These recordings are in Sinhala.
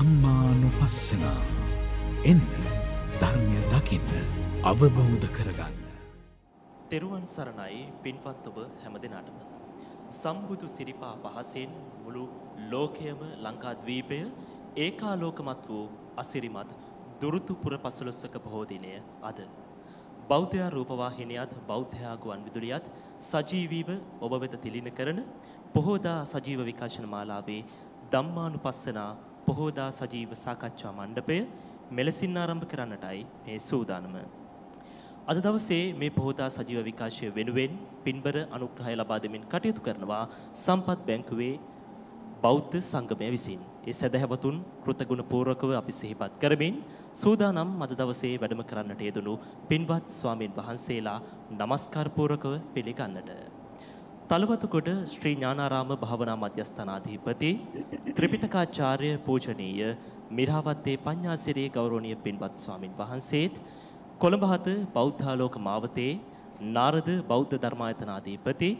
ධම්මානුපස්සනා එන්න ධර්මය දකින්න අවබෝධ කරගන්න. තෙරුවන් සරණයි පින්පත් ඔබ හැම දෙනාටම. සම්බුදු සිරිපා පහසෙන් මුළු ලෝකයම ලංකාද්වීපය ඒකාලෝකමත් වූ අසිරිමත් දුරුතුපුර පසළොස්වක බොහෝ දිනය අද. බෞද්ධයා රූපවාහිනියත් බෞද්ධයා ගුවන් විදුලියත් සජීවීව ඔබ වෙත තිලින කරන පොහෝදා සජීව විකාශන මාලාවේ ධම්මානුපස්සනා පොහෝදා සජීව සාකච්ඡා මණ්ඩපය මෙලෙසින් ආරම්භ කරන්නටයි මේ සූදානම. අද දවසේ මේ පොහෝදා සජීව විකාශය වෙනුවෙන් පින්බර අනුග්‍රහය ලබා දෙමින් කටයුතු කරනවා සම්පත් බැංකුවේ බෞද්ධ සංගමය විසින්. ඒ සදහැවතුන් කෘතගුණ පූර්වකව අපි සිහිපත් කරමින් සූදානම් අද දවසේ වැඩම කරන්නට යෙදුණු පින්වත් ස්වාමින් වහන්සේලා নমස්කාර පූර්වකව පිළිගන්නට. තලවතුකොට ශ්‍රී ඥානාරාම භාවනා මධ්‍යස්ථානාධිපති ත්‍රිපිටකාචාර්ය පූජනීය මිරාවත්තේ පඤ්ඤාසිරේ ගෞරවනීය පින්වත් ස්වාමින් වහන්සේත් කොළඹ හත බෞද්ධාලෝක මාවතේ නාරද බෞද්ධ ධර්මායතනාධිපති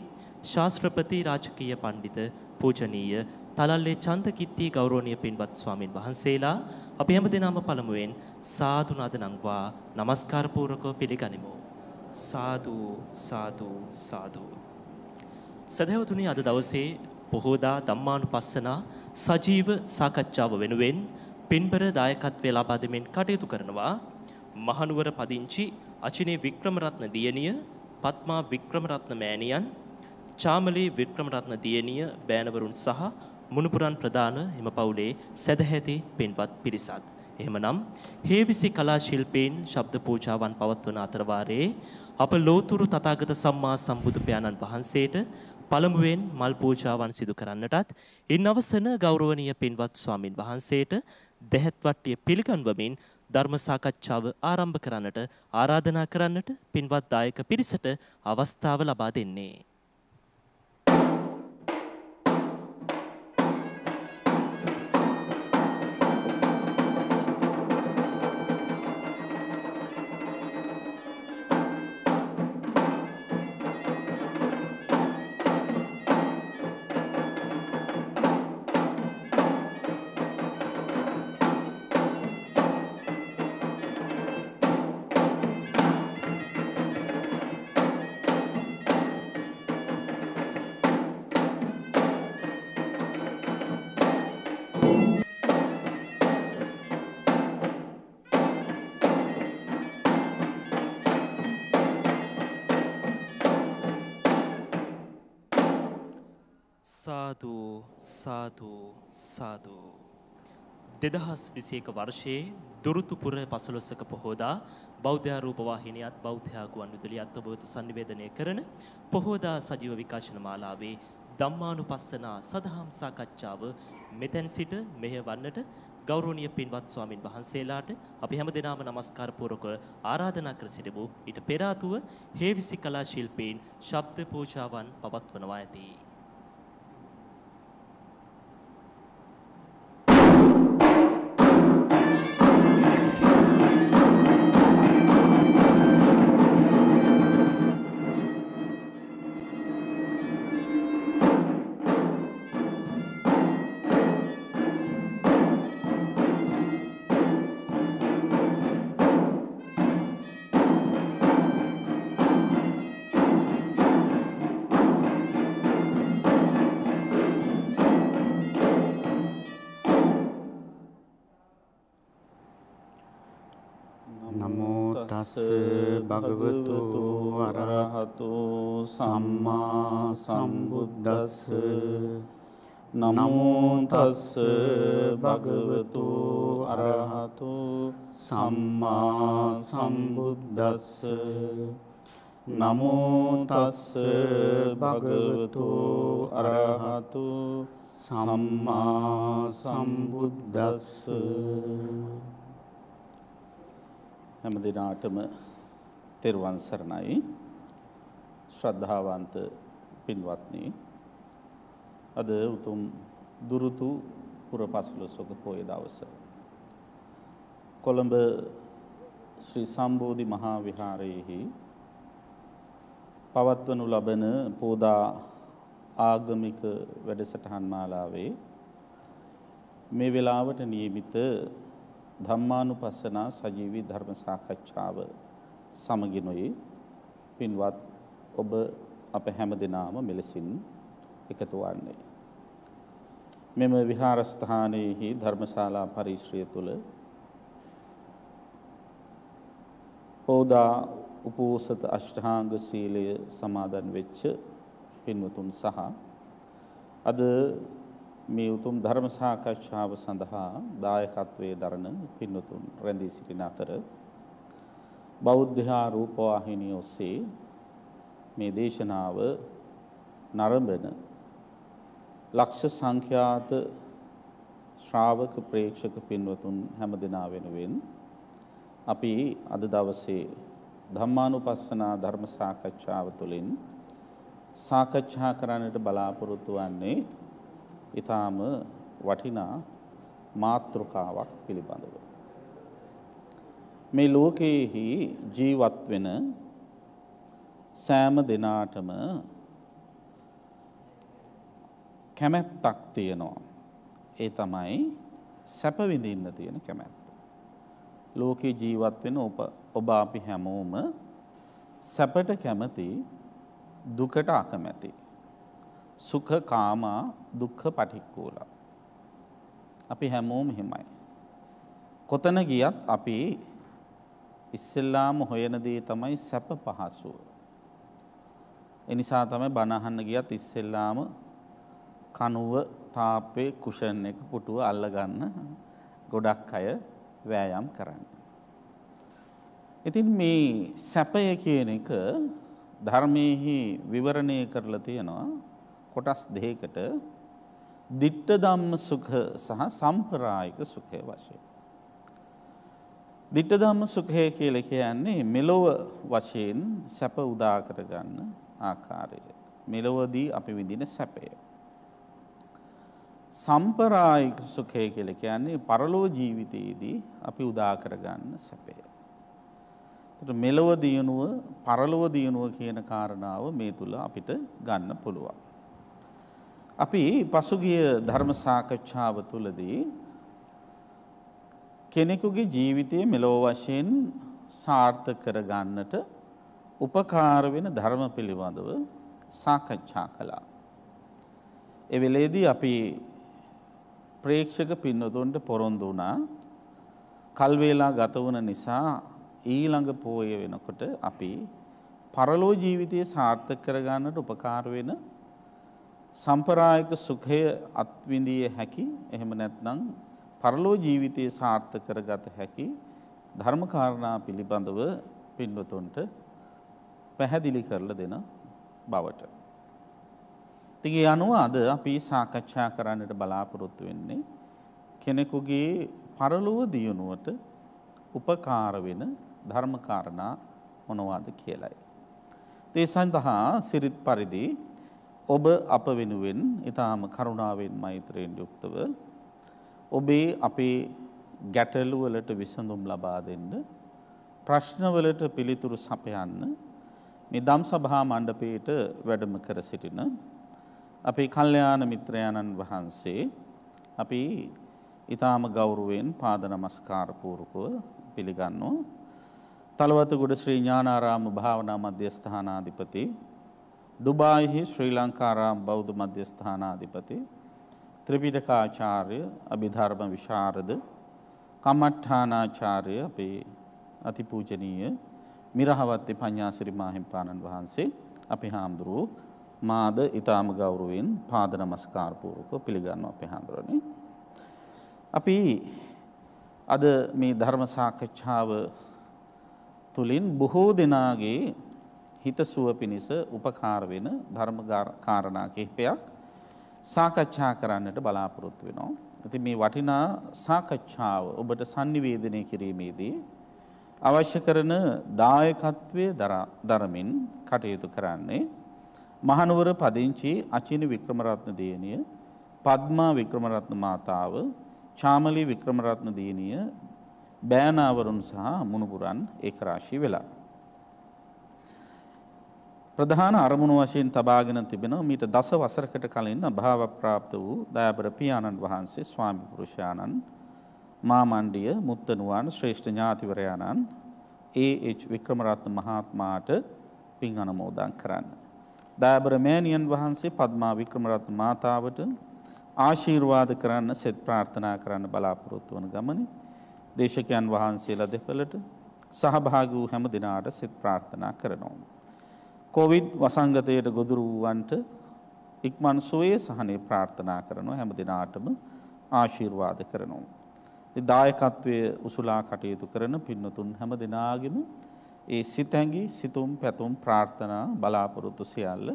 ශාස්ත්‍රපති රාජකීය පඬිත පූජනීය තලල්ලේ චන්දකිත්ති ගෞරවනීය පින්වත් ස්වාමින් වහන්සේලා අපි හැමදෙනාම පළමුවෙන් සාදු නාද නංවා নমස්කාර පූර්වකව පිළිගනිමු සාදු සාදු සාදු සදහවතුනි අද දවසේ පොහෝදා ධම්මානුපස්සනා සජීව සාකච්ඡාව වෙනුවෙන් පින්බර දායකත්වය ලබා දෙමින් කටයුතු කරනවා මහනුවර පදිංචි අචිනේ වික්‍රමරත්න දියණිය පත්මා වික්‍රමරත්න මෑණියන් චාමලී වික්‍රමරත්න දියණිය බෑනවරුන් සහ මුණුපුරන් ප්‍රධාන හිම පවුලේ සදැහැති පින්වත් පිරිසත් එහෙමනම් හේවිසි කලා ශිල්පීන් ශබ්ද පූජාවන් පවත්වන අතරවාරයේ අප ලෝතුරු තථාගත සම්මා සම්බුදු පියාණන් වහන්සේට පළමුුවෙන් මල් පූජාවන් සිදු කරන්නටත් ඉන් අවසන ගෞරවනීය පින්වත් ස්වාමින් වහන්සේට දැහැත්වට්ටිය පිළිගන්වමින් ධර්ම සාකච්ඡාව ආරම්භ කරන්නට ආරාධනා කරන්නට පින්වත් දායක පිරිසට අවස්ථාව ලබා දෙන්නේ. සාදු සාදු. දෙදහස් විසේක වර්ෂයේ දුරුතුපුර පසළොස්සක පොහෝදා බෞද්ධාරූප වාහිනියත් බෞද්ධයා ගුවන් විදුලියත් ඔබ වෙත sannivedanaya කරන පොහෝදා සජීව විකාශන මාලාවේ ධම්මානුපස්සනා සදහම් සාකච්ඡාව මෙතෙන් සිට මෙහෙවන්නට ගෞරවනීය පින්වත් ස්වාමින් වහන්සේලාට අපි හැම දෙනාම নমස්කාර පූර්වකව ආරාධනා කර සිටිමු. ඊට පෙර ආතුව හේවිසි කලා ශිල්පීන් ශබ්ද පූජාවන් පවත්වනවා ඇතී. තස් භගවතු වරහතු සම්මා සම්බුද්දස්ස නමෝ තස් භගවතු අරහතු සම්මා සම්බුද්දස්ස නමෝ තස් භගවතු අරහතු සම්මා සම්බුද්දස්ස හැම දිනාටම තෙරුවන් සරණයි ශ්‍රද්ධාවන්ත පින්වත්නි අද උතුම් දුරුතු පුරපසළොස්වක පොය දවස කොළඹ ශ්‍රී සම්බෝධි මහා විහාරයේහි පවත්වනු ලබන පෝදා ආගමික වැඩසටහන් මාලාවේ මේ වෙලාවට නියමිත ධම්මානුපස්සනා සජීවී ධර්ම සාකච්ඡාව සමගිනුයි පින්වත් ඔබ අප හැම දිනාම මෙලෙසින් එකතු වන්නේ මෙම විහාරස්ථානයේහි ධර්මශාලා පරිශ්‍රය තුල පෝදා උපෝසත අෂ්ටාංග සීලය සමාදන් වෙච්ච පින්වතුන් සහ අද මේ උතුම් ධර්ම සාකච්ඡාව සඳහා දායකත්වයේ දරන පින්වතුන් රැඳී සිටින අතර බෞද්ධහා රූපවාහිනිය ඔස්සේ මේ දේශනාව නරඹන ලක්ෂ සංඛ්‍යාත ශ්‍රාවක ප්‍රේක්ෂක පින්වතුන් හැම දෙනා වෙනුවෙන් අපි අද දවසේ ධම්මානුපස්සනා ධර්ම සාකච්ඡාව තුළින් සාකච්ඡා කරන්නට බලාපොරොත්තු වන්නේ ඊටාම වටිනා මාත්‍රකාවක් පිළිබඳව මේ ලෝකයේහි ජීවත් වෙන සෑම දිනාටම කැමැත්තක් තියෙනවා ඒ තමයි සැප විඳින්න තියෙන කැමැත්ත ලෝකේ ජීවත් වෙන ඔබ ඔබ අපි හැමෝම සැපට කැමති දුකට අකමැති සුඛ කාමා දුක්ඛ පටික්කූලා. අපි හැමෝම හිමයි. කොතන ගියත් අපි ඉස්සෙල්ලාම හොයන දේ තමයි සැප පහසුව. එනිසා තමයි බණ අහන්න ගියත් ඉස්සෙල්ලාම කනුව, තාප්පේ, කුෂන් එක පුටුව අල්ලගන්න ගොඩක් අය වෑයම් කරන්නේ. ඉතින් මේ සැපය කියන එක ධර්මයේ විවරණය කරලා තියෙනවා කොටස් දෙකකට දිට්ඨ ධම්ම සුඛ සහ සම්ප්‍රායික සුඛය වශයෙන්. දිට්ඨ ධම්ම සුඛය කියලා කියන්නේ මෙලොව වශයෙන් සැප උදා කරගන්න ආකාරය. මෙලොවදී අපි විඳින සැපය. සම්ප්‍රායික සුඛය කියලා කියන්නේ පරලෝ ජීවිතයේදී අපි උදා කරගන්න සැපය. ඒතර මෙලොව දියුණුව, පරලොව දියුණුව කියන කාරණාව මේ තුල අපිට ගන්න පුළුවන්. අපි පසුගිය ධර්ම සාකච්ඡාව තුළදී කෙනෙකුගේ ජීවිතය මෙලෝ වශයෙන් සාර්ථක කරගන්නට උපකාර වෙන ධර්ම පිළිබඳව සාකච්ඡා කළා. ඒ වෙලේදී අපි ප්‍රේක්ෂක පින්නතුන්ට පොරොන්දු වුණා කල් වේලා ගත වුණ නිසා ඊළඟ පෝය වෙනකොට අපි පරලෝ ජීවිතය සාර්ථක කරගන්නට උපකාර වෙන සම්පරායක සුඛය අත්විඳිය හැකි එහෙම නැත්නම් පරලෝ ජීවිතයේ සාර්ථක කරගත හැකි ධර්ම කාරණා පිළිබඳව පින්වතුන්ට පැහැදිලි කරලා දෙන බවට. ඉතින් ඒ අනුව අද අපි සාකච්ඡා කරන්නට බලාපොරොත්තු වෙන්නේ කෙනෙකුගේ පරලෝව දියුණුවට උපකාර වෙන ධර්ම කාරණා මොනවාද කියලයි. ඒ සඳහා සිරිත් පරිදි ඔබ අප වෙනුවෙන් ඉතාම කරුණාවෙන් මෛත්‍රයෙන් යුක්තව ඔබේ අපේ ගැටලුවලට විසඳුම් ලබා දෙන්න ප්‍රශ්නවලට පිළිතුරු සපයන්න මේ දම් සභා මණ්ඩපයට වැඩම කර සිටින අපේ කල්යාණ මිත්‍රයාණන් වහන්සේ අපි ඊ타ම ගෞරවයෙන් පාද නමස්කාර පූර්වකව පිළිගන්නවා. තලවතුගොඩ ශ්‍රී ඥානාරාම භාවනා මධ්‍යස්ථානාධිපති ඩුබායිහි ශ්‍රී ලංකාරාම් බෞද්ධ මධ්‍යස්ථානාධිපති ත්‍රිපිටකාචාර්ය අභිධර්ම විශාරද කමට්ඨානාචාර්ය අපේ අතිපූජනීය මිරහවත්තේ පඤ්ඤාසිරි මාහිම්පාණන් වහන්සේ අපි හාමුදුරුව මාද ඊ타ම ගෞරවයෙන් පාද නමස්කාර පූර්වක පිළිගන්නවා අපි හාමුදුරනේ. අපි අද මේ ධර්ම සාකච්ඡාව තුලින් බොහෝ දෙනාගේ හිත සුව පිණිස උපකාර වෙන ධර්ම කාරණා කිහිපයක් සාකච්ඡා කරන්නට බලාපොරොත්තු වෙනවා. ඉතින් මේ වටිනා සාකච්ඡාව ඔබට sannivedanaya කිරීමේදී අවශ්‍ය කරන දායකත්වයේ දරමින් කටයුතු කරන්නේ මහනුවර පදිංචි අචින වික්‍රමරත්න දේනිය, පద్මා වික්‍රමරත්න මාතාව, චාමලී වික්‍රමරත්න දේනිය බෑනාවරුන් සහ මුණුපුරන් ඒකරාශී වෙලා ප්‍රධාන අරමුණු වශයෙන් තබාගෙන තිබෙනවා මීට දස වසරකට කලින් අභාව ප්‍රාප්ත වූ දයාබර පියාණන් වහන්සේ ස්වාමි පුරුෂයාණන් මාමණ්ඩිය මුත්තනුවන් ශ්‍රේෂ්ඨ ඥාතිවරයාණන් ඒ.එච්. වික්‍රමරත්න මහත්මයාට පින් අනුමෝදන් කරන්න. දයාබර මෑණියන් වහන්සේ පද්මා වික්‍රමරත්න මාතාවට ආශිර්වාද කරන්න සෙත් ප්‍රාර්ථනා කරන්න බලාපොරොත්තු වන ගමනේ දේශකයන් වහන්සේලා දෙපළට සහභාගී වූ හැම දිනාට සෙත් ප්‍රාර්ථනා කරනවා. කොවිඩ් වසංගතයට ගොදුරු වූවන්ට ඉක්මන් සුවේ සහනේ ප්‍රාර්ථනා කරනවා හැම දිනාටම ආශිර්වාද කරනවා. ඒ දායකත්වයේ උසුලා කටයුතු කරන පින්නතුන් හැම දිනාගෙම ඒ සිතැඟි සිතුම් පැතුම් ප්‍රාර්ථනා බලාපොරොත්තු සියල්ල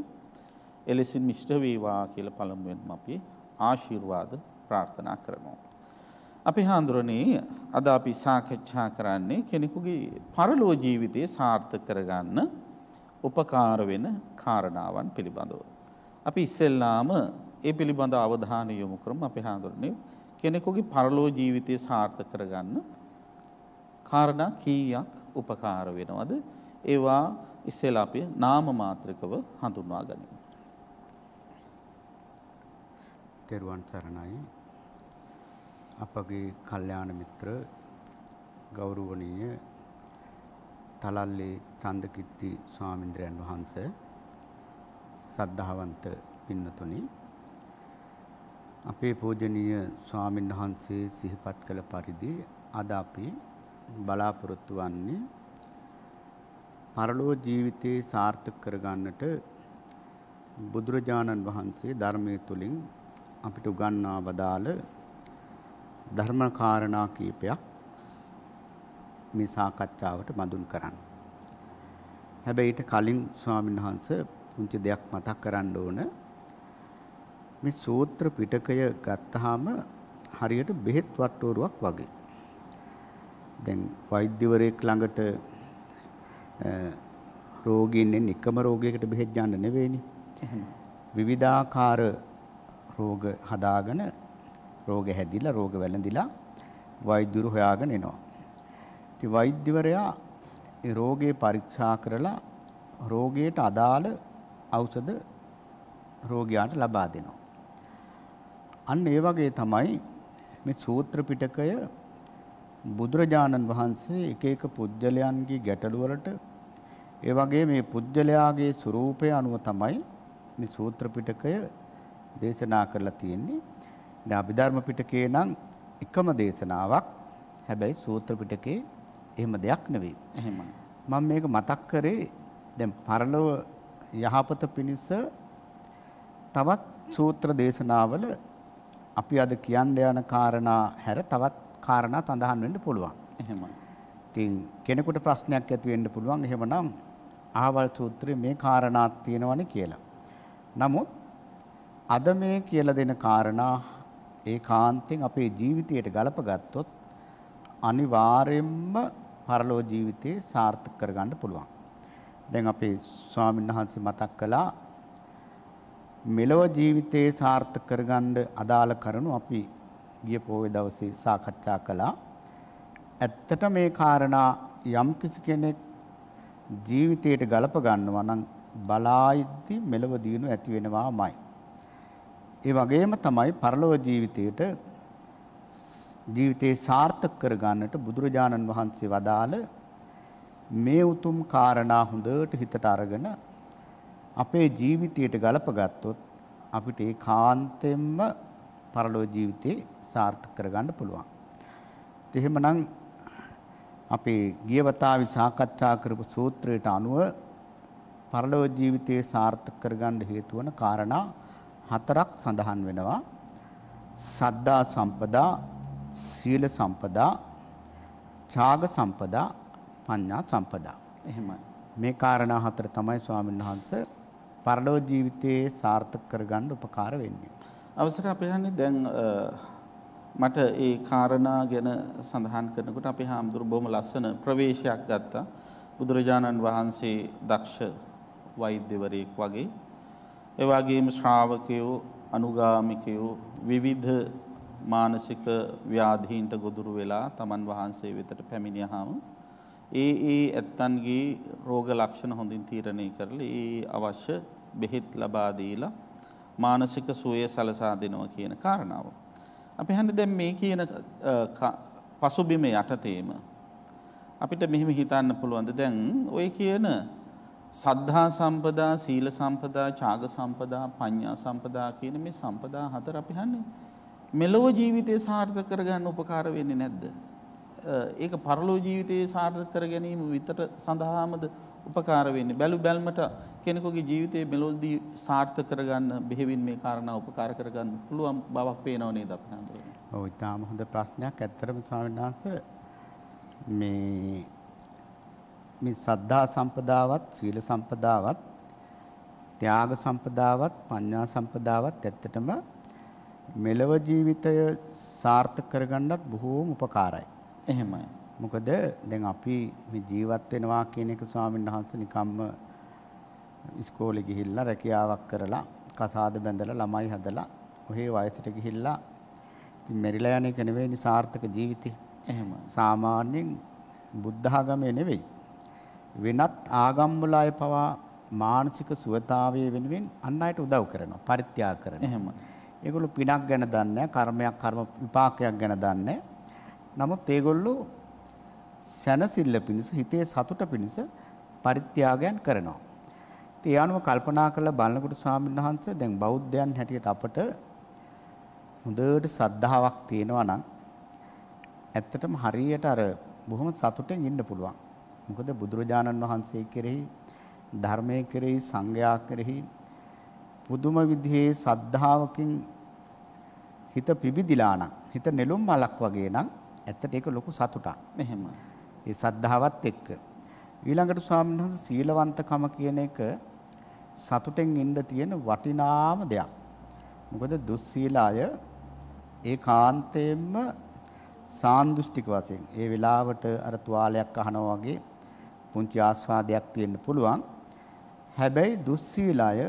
එලෙසින් මිශ්‍ර වේවා කියලා පළමුවෙන්ම අපි ආශිර්වාද ප්‍රාර්ථනා කරනවා. අපි හාඳුරන්නේ අද අපි සාකච්ඡා කරන්නේ කෙනෙකුගේ පරලෝ ජීවිතය සාර්ථක කරගන්න උපකාර වෙන කාරණාවන් පිළිබඳව. අපි ඉස්සෙල්ලාම ඒ පිළිබඳ අවධානය යොමු කරමු අපි හඳුරන්නේ කෙනෙකුගේ පරලෝ ජීවිතය සාර්ථක කරගන්න කාරණා කීයක් උපකාර වෙනවද? ඒවා ඉස්සෙල්ලා අපි නාම මාත්‍රිකව හඳුන්වා ගනිමු. තෙරුවන් සරණයි. අපගේ කල්යාණ මිත්‍ර ගෞරවනීය තලල්ලේ චන්දකිත්ති ස්වාමීන්ද්‍රයන් වහන්සේ සද්ධාවන්ත පින්නතුනි අපේ පූජනීය ස්වාමීන් වහන්සේ සිහිපත් කළ පරිදි අද අපි බලාපොරොත්තු වන්නේ පරලෝ ජීවිතේ සාර්ථක කරගන්නට බුදුරජාණන් වහන්සේ ධර්මයේ තුලින් අපිට උගන්වා වදාළ ධර්ම කාරණා කීපයක් මේ සාකච්ඡාවට බඳුන් කරන්න. හැබැයි ඊට කලින් ස්වාමීන් වහන්සේ පුංචි දෙයක් මතක් කරන්න ඕන. මේ සූත්‍ර පිටකය ගත්තාම හරියට බෙහෙත් වට්ටෝරුවක් වගේ. දැන් වෛද්‍යවරයෙක් ළඟට රෝගීන් එන්නේ එකම රෝගයකට බෙහෙත් ගන්න නෙවෙයිනේ. විවිධාකාර රෝග හදාගෙන රෝග හැදිලා රෝග වැළඳිලා වෛද්‍යුරු හොයාගෙන එනවා. ඉතින් වෛද්‍යවරයා ඒ රෝගේ පරීක්ෂා කරලා රෝගයට අදාළ ඖෂධ රෝගියාට ලබා දෙනවා. අන්න ඒ වගේ තමයි මේ සූත්‍ර පිටකය බුදුරජාණන් වහන්සේ එක එක පුජ්‍යලයන්ගේ ගැටළු වලට ඒ වගේ මේ පුජ්‍යලයාගේ ස්වરૂපය අනුව තමයි මේ සූත්‍ර පිටකය දේශනා කරලා තියෙන්නේ. දැන් අභිධර්ම පිටකේ නම් එකම දේශනාවක්. හැබැයි සූත්‍ර පිටකේ එහෙම දෙයක් නෙවෙයි. එහෙමයි. මම මේක මතක් කරේ දැන් පරලොව යහපත පිණිස තවත් සූත්‍ර දේශනාවල අපි අද කියන්න යන කාරණා හැර තවත් කාරණා සඳහන් වෙන්න පුළුවන්. එහෙමයි. ඉතින් කෙනෙකුට ප්‍රශ්නයක් ඇති වෙන්න පුළුවන්. එහෙමනම් ආවල් සූත්‍රයේ මේ කාරණාත් තියෙනවනේ කියලා. නමුත් අද මේ කියලා දෙන කාරණා ඒකාන්තයෙන් අපේ ජීවිතයට ගලප ගත්තොත් අනිවාර්යයෙන්ම පරලෝ ජීවිතේ සාර්ථක කරගන්න පුළුවන්. දැන් අපේ ස්වාමීන් වහන්සේ මතක් කළා මෙලොව ජීවිතේ සාර්ථක කරගන්න අදාළ කරුණු අපි ගිය පොයේ දවසේ සාකච්ඡා කළා. ඇත්තට මේ කාරණා යම් කිසි කෙනෙක් ජීවිතයට ගලප ගන්නවා නම් බලායිද්දි මෙලව දිනු ඇති වෙනවාමයි. ඒ වගේම තමයි පරලොව ජීවිතයට ජීවිතේ සාර්ථක කරගන්නට බුදුරජාණන් වහන්සේ වදාළ මේ උතුම් කාරණා හොඳට හිතට අරගෙන අපේ ජීවිතයට ගලපගත්තොත් අපිට ඒ කාන්තෙන්ම පරලෝ ජීවිතේ සාර්ථක කරගන්න පුළුවන්. එහෙමනම් අපේ ගියවතාවේ සාකච්ඡා කරපු සූත්‍රයට අනුව පරලෝ ජීවිතේ සාර්ථක කරගන්න හේතු වන කාරණා හතරක් සඳහන් වෙනවා. සද්දා සම්පදා සීල සම්පදා, ඡාග සම්පදා, පඤ්ඤා සම්පදා. එහෙමයි. මේ කාරණා හතර තමයි ස්වාමීන් වහන්සේ පරලෝ ජීවිතයේ සාර්ථක කරගන්න උපකාර වෙන්නේ. අවසර අපේ හන්නේ දැන් මට ඒ කාරණා ගැන සඳහන් කරනකොට අපි හාමුදුරු බොහොම ලස්සන ප්‍රවේශයක් ගත්තා. බුදුරජාණන් වහන්සේ දක්ෂ වෛද්‍යවරයෙක් වගේ ඒ වගේම ශ්‍රාවකයෝ අනුගාමිකයෝ විවිධ මානසික ව්‍යාධීන්ට ගොදුරු වෙලා තමන් වහන්සේ වෙතට පැමිණියහම ඒ ඒ ඇත්තන්ගේ රෝග ලක්ෂණ හොඳින් තීරණය කරලා ඒ අවශ්‍ය බෙහෙත් ලබා දීලා මානසික සුවය සලසා දෙනවා කියන කාරණාව. අපි හන්නේ දැන් මේ කියන පසුබිම යටතේම අපිට මෙහෙම හිතන්න පුළුවන්ද දැන් ওই කියන සද්ධා සම්පදා සීල සම්පදා ඡාග සම්පදා පඤ්ඤා සම්පදා කියන මේ සම්පදා හතර අපි හන්නේ මෙලොව ජීවිතය සාර්ථක කරගන්න උපකාර වෙන්නේ නැද්ද? ඒක පරලෝ ජීවිතයේ සාර්ථක කර ගැනීම විතර සඳහාමද උපකාර වෙන්නේ. බැලු බැල්මට කෙනෙකුගේ ජීවිතයේ මෙලොවදී සාර්ථක කරගන්න බෙහෙවින් මේ කාරණා උපකාර කරගන්න පුළුවන් බවක් පේනව නේද අපේ නන්දරේ? ඔව් ඉතාම හොඳ ප්‍රශ්නයක්. ඇත්තටම ස්වාමීන් වහන්සේ මේ මේ සද්ධා සම්පදාවත් සීල සම්පදාවත් ත්‍යාග සම්පදාවත් පඤ්ඤා සම්පදාවත් ඇත්තටම මෙලව ජීවිතය සාර්ථක කරගන්නත් බොහෝම උපකාරයි. එහෙමයි. මොකද දැන් අපි මේ ජීවත් වෙනවා කියන එක ස්වාමීන් වහන්සේ නිකම්ම ඉස්කෝලේ ගිහිල්ලා රැකියාවක් කරලා කසාද බැඳලා ළමයි හදලා ඔහේ වයසට ගිහිල්ලා ඉතින් මෙරිලා යන එක නෙවෙයි සාර්ථක ජීවිතේ. එහෙම. සාමාන්‍යයෙන් බුද්ධ ආගමේ නෙවෙයි. වෙනත් ආගම් වල අය පවා මානසික සුවතාවය වෙනුවෙන් අන් අයට උදව් කරනවා පරිත්‍යාග කරනවා. එහෙම. ඒගොල්ලෝ පිනක් ගැන දන්නේ කර්මයක් කර්ම විපාකයක් ගැන දන්නේ නමුත් ඒගොල්ලෝ සැනසෙල්ල පිණිස හිතේ සතුට පිණිස පරිත්‍යාගයන් කරනවා. ඉතින් ඒ අනුව කල්පනා කරලා බලනකොට ස්වාමීන් වහන්සේ දැන් බෞද්ධයන් හැටියට අපට හොඳට සද්ධාාවක් තියෙනවා නම් ඇත්තටම හරියට අර බොහොම සතුටෙන් ඉන්න පුළුවන්. මොකද බුදුරජාණන් වහන්සේ කෙරෙහි ධර්මයේ කෙරෙහි සංඝයා කෙරෙහි පුදුම විදිහේ සද්ධාවකින් හිත පිබිදිලා නම් හිත නෙළුම් මලක් වගේ නම් ඇත්තට ඒක ලොකු සතුටක්. මෙහෙම. ඒ සද්ධාවත් එක්ක. ඊළඟට ස්වාමීන් වහන්සේ සීලවන්තකම කියන එක සතුටෙන් ඉන්න තියෙන වටිනාම දෙයක්. මොකද දුස්සීල අය ඒකාන්තයෙන්ම සාන්දෘෂ්ටික වශයෙන් ඒ වෙලාවට අර තුවාලයක් අහනවා වගේ පුංචි ආස්වාදයක් තියෙන්න පුළුවන්. හැබැයි දුස්සීල අය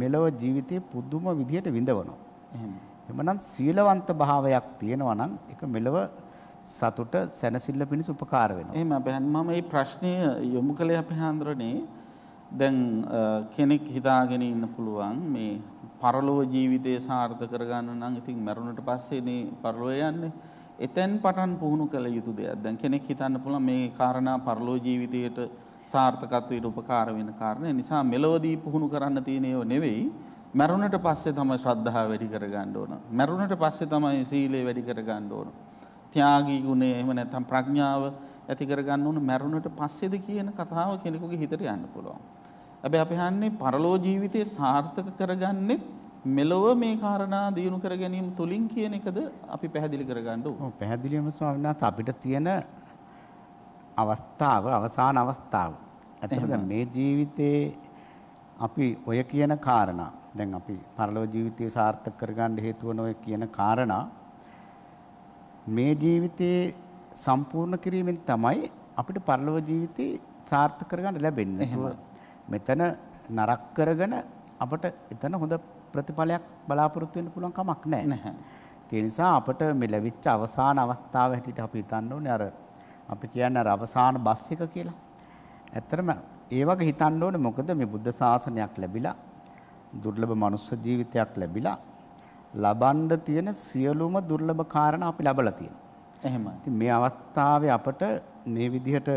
මෙලව ජීවිතේ පුදුම විදියට විඳවනවා. එහෙම. එමනම් සීලවන්ත භාවයක් තියෙනවා නම් ඒක මෙලව සතුට සැනසෙල්ල පිණිස උපකාර වෙනවා. එහෙම බෑන් මම මේ ප්‍රශ්නය යොමු කළේ අපේ හාන්දරනේ දැන් කෙනෙක් හිතාගෙන ඉන්න පුළුවන් මේ පරලෝක ජීවිතය සාර්ථක කරගන්න නම් ඉතින් මරුණට පස්සේනේ පරලෝය යන්නේ. එතෙන් පටන් පුහුණු කළ යුතු දෙයක්. දැන් කෙනෙක් හිතන්න පුළුවන් මේ කාරණා පරලෝක ජීවිතයට සාර්ථකත්වයට උපකාර වෙන කාරණේ නිසා මෙලොවදී පුහුණු කරන්න තියෙන ඒවා නෙවෙයි. මැරුණට පස්සේ තමයි ශ්‍රද්ධාව වැඩි කරගන්න ඕන. මැරුණට පස්සේ තමයි සීලය වැඩි කරගන්න ඕන. ත්‍යාගී ගුණය එහෙම නැත්නම් ප්‍රඥාව ඇති කරගන්න ඕන මැරුණට පස්සේද කියන කතාව කෙනෙකුගේ හිතට යන්න පුළුවන්. හැබැයි අපි හන්නේ පරලෝ ජීවිතේ සාර්ථක කරගන්නේ මෙලොව මේ කාරණා දියුණු කර ගැනීම තුලින් කියන එකද අපි පැහැදිලි කරගන්න ඕන. ඔව් පැහැදිලිවම ස්වාමීන් වහන්සේ අපිට තියෙන අවස්ථාව අවසාන අවස්ථාව. ඇත්තටම මේ ජීවිතේ අපි ඔය කියන කාරණා දැන් අපි පරලෝ ජීවිතය සාර්ථක කරගන්න හේතුව නොය කියන කාරණා මේ ජීවිතයේ සම්පූර්ණ කිරීමෙන් තමයි අපිට පරලෝ ජීවිතේ සාර්ථක කරගන්න ලැබෙන්නේ. මෙතන නරක කරගෙන අපට එතන හොඳ ප්‍රතිඵලයක් බලාපොරොත්තු වෙන්න පුළුවන් කමක් නැහැ. ඒ නිසා අපට මේ ලැබිච්ච අවසාන අවස්ථාව හැටියට අපි හිතන්න ඕනේ අර අපි කියන්නේ අර අවසාන බස් එක කියලා. ඇත්තටම ඒ වගේ හිතන්න ඕනේ මොකද මේ බුද්ධ ශාසනයක් ලැබිලා දුර්ලභ මනුස්ස ජීවිතයක් ලැබිලා ලබන්න තියෙන සියලුම දුර්ලභ කාරණා අපි ලබලා තියෙනවා. එහෙමයි. ඉතින් මේ අවස්ථාවේ අපට මේ විදිහට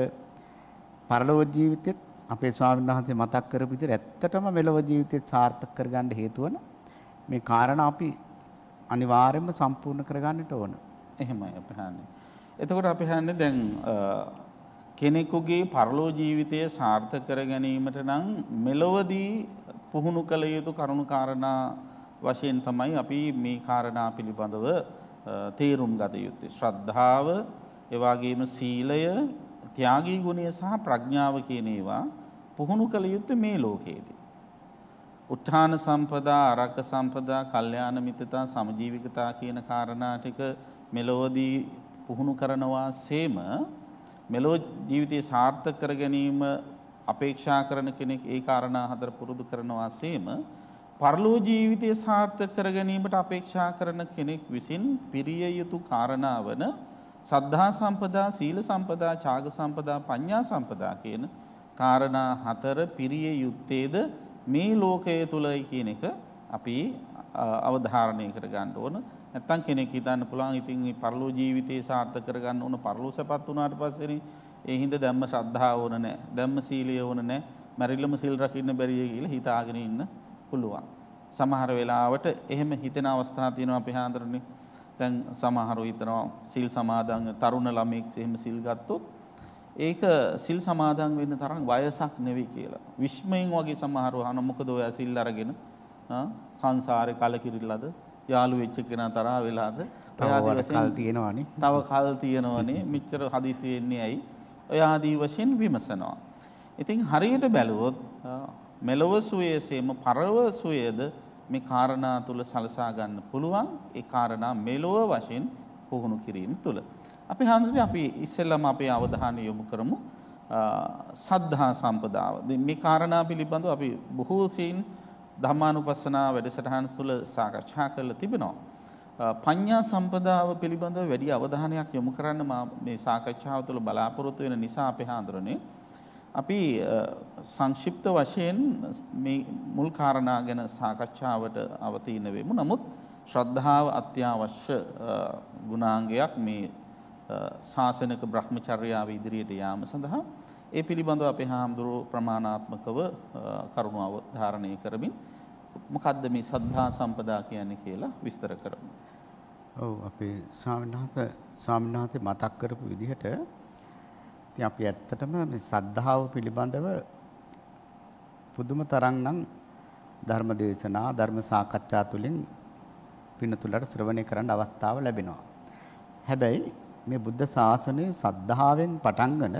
පරලෝක ජීවිතෙත් අපේ ස්වාමීන් වහන්සේ මතක් කරපු විදිහට ඇත්තටම මෙලොව ජීවිතේ සාර්ථක කරගන්න හේතු වන මේ කාරණා අපි අනිවාර්යයෙන්ම සම්පූර්ණ කරගන්නට ඕන. එහෙමයි අපි හන්නේ. එතකොට අපි හන්නේ දැන් කෙනෙකුගේ පරලෝ ජීවිතය සාර්ථක කර ගැනීමට නම් මෙලොවදී පුහුණු කළ යුතු කරුණු කාරණා වශයෙන් තමයි අපි මේ කාරණා පිළිබඳව තේරුම් ගත යුත්තේ. ශ්‍රද්ධාව, එවාගේම සීලය, ත්‍යාගී ගුණය සහ ප්‍රඥාව කියන ඒවා පුහුණු කළ යුත්තේ මේ ලෝකයේදී. උත්ථාන සම්පදා, අරක්ක සම්පදා, කල්යාණ මිත්‍රතා, සමජීවිකතා කියන කාරණා ටික මෙලොවදී පුහුණු කරනවා සේම මෙලොව ජීවිතය සාර්ථක කර ගැනීම අපේක්ෂා කරන කෙනෙක් ඒ කාරණා හතර පුරුදු කරනවා සේම පරලෝ ජීවිතය සාර්ථක කර ගැනීමට අපේක්ෂා කරන කෙනෙක් විසින් පිරිය යුතු කාරණා වන සද්ධා සම්පදා සීල සම්පදා ඡාග සම්පදා පඤ්ඤා සම්පදා කියන කාරණා හතර පිරිය යුත්තේද මේ ලෝකයේ තුලයි කියන එක අපි අවධාරණය කර ගන්න ඕන. නැත්තම් කෙනෙක් හිතන්න පුළුවන් ඉතින් මේ පරලෝ ජීවිතේ සාර්ථක කරගන්න ඕන පරලෝ සපත් වුණාට පස්සේනේ ඒ හින්දා දැම්ම ශ්‍රද්ධාව ඕන නැහැ. දැම්ම සීලය ඕන නැහැ. මැරිලම සිල් රකින්න බැරිය කියලා හිතාගෙන ඉන්න පුළුවන්. සමහර වෙලාවට එහෙම හිතෙන අවස්ථා තියෙනවා අපි හාන්දරනේ. දැන් සමහරව හිතනවා සිල් සමාදන් තරුණ ළමෙක් එහෙම සිල් ගත්තොත් ඒක සිල් සමාදන් වෙන්න තරම් වයසක් නෙවෙයි කියලා. විශ්මයෙන් වගේ සමහරව අහන මොකද ඔය සිල් අරගෙන සංසාරේ කලකිරිලාද යාළු වෙච්ච කෙනා තරහ වෙලාද? තව කල් තියෙනවනේ. තව කල් තියෙනවනේ. මෙච්චර හදිසි වෙන්නේ ඇයි? ඔයාදී වශයෙන් විමසනවා. ඉතින් හරියට බැලුවොත් මෙලොව සුවයසේම පරව සුවයද මේ කාරණා තුල සලසා ගන්න පුළුවන් ඒ කාරණා මෙලොව වශයෙන් පුහුණු කිරීම තුල. අපි හඳුනන්නේ අපි ඉස්සෙල්ලාම අපේ අවධානය යොමු කරමු සද්ධා සම්පදාව. මේ කාරණා පිළිබඳව අපි බොහෝ සෙයින් ධර්මානුපස්සනා වැඩසටහන් තුල සාකච්ඡා කරලා තිබෙනවා. පඤ්ඤා සම්පදාව පිළිබඳව වැඩි අවධානයක් යොමු කරන්න මේ සාකච්ඡාව තුළ බලාපොරොත්තු වෙන නිසා අපේ හාඳුරනේ අපි සංක්ෂිප්ත වශයෙන් මේ මුල් කාරණා ගැන සාකච්ඡාවට අවතීන වෙමු. නමුත් ශ්‍රද්ධාව අත්‍යවශ්‍ය ගුණාංගයක් මේ ශාසනික බ්‍රහ්මචර්යාව ඉදිරියට යාම සඳහා ඒ පිළිබඳව අපේ හාමුදුරුව ප්‍රමාණාත්මකව කරුණාව ධාරණය කරමින් මොකද්ද මේ සද්ධා සම්පදා කියන්නේ කියලා විස්තර කරමු. ඔව් අපේ ස්වාමිනාත ස්වාමිනාතේ මතක් කරපු විදිහට ඉතින් අපි ඇත්තටම මේ සද්ධාව පිළිබඳව පුදුම තරම්නම් ධර්ම දේශනා ධර්ම සාකච්ඡා තුළින් පිනතුලට ශ්‍රවණය කරන්න අවස්ථාව ලැබෙනවා. හැබැයි මේ බුද්ධ ශාසනය සද්ධාවෙන් පටන්ගෙන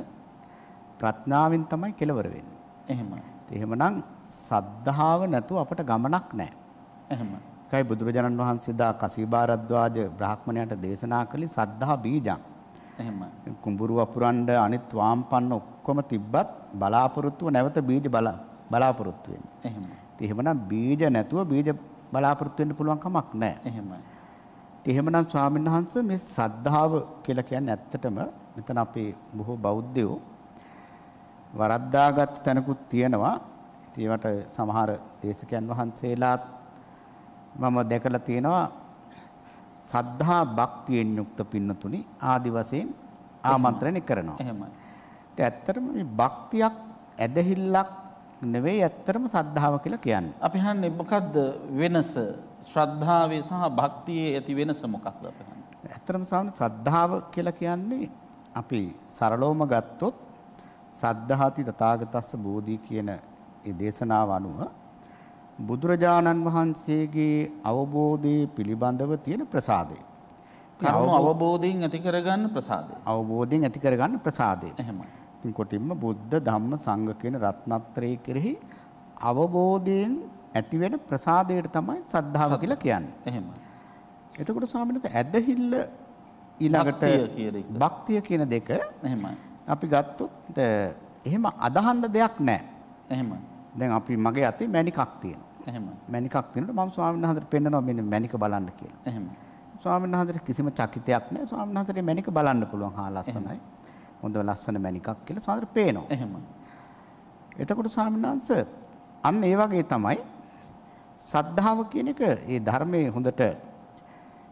ප්‍රඥාවෙන් තමයි කෙලවර වෙන්නේ. එහෙමයි. එහෙමනම් සද්ධාව නැතුව අපට ගමනක් නැහැ. එහෙමයි. ඒකයි බුදුරජාණන් වහන්සේ දා කසීබාරද්වාජ බ්‍රාහ්මණයට දේශනා කළේ සද්ධා බීජං. එහෙම. කුඹුරු වපුරන්න අනිත් වාම්පන්න ඔක්කොම තිබ්බත් බලාපොරොත්තුව නැවත බීජ බලාපොරොත්තු වෙන්නේ. එහෙම. ඉතින් එහෙමනම් බීජ නැතුව බීජ බලාපොරොත්තු වෙන්න පුළුවන් කමක් නැහැ. එහෙම. ඉතින් එහෙමනම් ස්වාමීන් වහන්සේ මේ සද්ධාව කියලා කියන්නේ ඇත්තටම මෙතන අපේ බොහෝ බෞද්ධයෝ වරද්දාගත් තැනකුත් තියෙනවා. ඒවට සමහර දේශකයන් වහන්සේලාත් මම දැකලා තියෙනවා සද්ධා භක්තියෙන් යුක්ත පින්නතුනි ආදි වශයෙන් ආමන්ත්‍රණය කරනවා. එහෙමයි. ඒත් ඇත්තටම මේ භක්තියක් ඇදහිල්ලක් නෙවෙයි ඇත්තටම සද්ධාව කියලා කියන්නේ. අපි හන්නේ මොකද්ද වෙනස? ශ්‍රද්ධාවේ සහ භක්තියේ ඇති වෙනස මොකක්ද අපි හන්නේ? ඇත්තටම සාමාන්‍ය සද්ධාව කියලා කියන්නේ අපි සරලවම ගත්තොත් සද්ධාති තථාගතස්ස බෝධි කියන ඒ දේශනාව අනුව බුදුරජාණන් වහන්සේගේ අවබෝධයේ පිළිබඳව තියෙන ප්‍රසාදය. කර්ම අවබෝධයෙන් ඇති කරගන්න ප්‍රසාදය. අවබෝධයෙන් ඇති කරගන්න ප්‍රසාදය. එහෙමයි. ඉතින් කොටින්ම බුද්ධ ධම්ම සංඝ කියන රත්නත්‍රයේ කෙරෙහි අවබෝධයෙන් ඇති වෙන ප්‍රසාදයට තමයි සද්ධාව කියලා කියන්නේ. එහෙමයි. එතකොට ස්වාමීන් ඇදහිල්ල ඊළඟට භක්තිය කියන දෙක එහෙමයි. අපි ගත්තොත් එහෙම අදහන්න දෙයක් නැහැ. එහෙමයි. දැන් අපි මගේ අතේ මැණිකක් තියෙනවා. එහෙම. මැණිකක් තියෙනකොට මම ස්වාමීන් වහන්සේට පෙන්නනවා මෙන්න මැණික බලන්න කියලා. එහෙම. ස්වාමීන් වහන්සේට කිසිම චකිතයක් නැහැ. ස්වාමීන් වහන්සේට මැණික බලන්න පුළුවන්. හා ලස්සනයි. හොඳ ලස්සන මැණිකක් කියලා ස්වාමීන් පේනවා. එහෙම. එතකොට ස්වාමීන් වහන්සේ අන්න ඒ වගේ තමයි සද්ධාව කියන එක ඒ ධර්මයේ හොඳට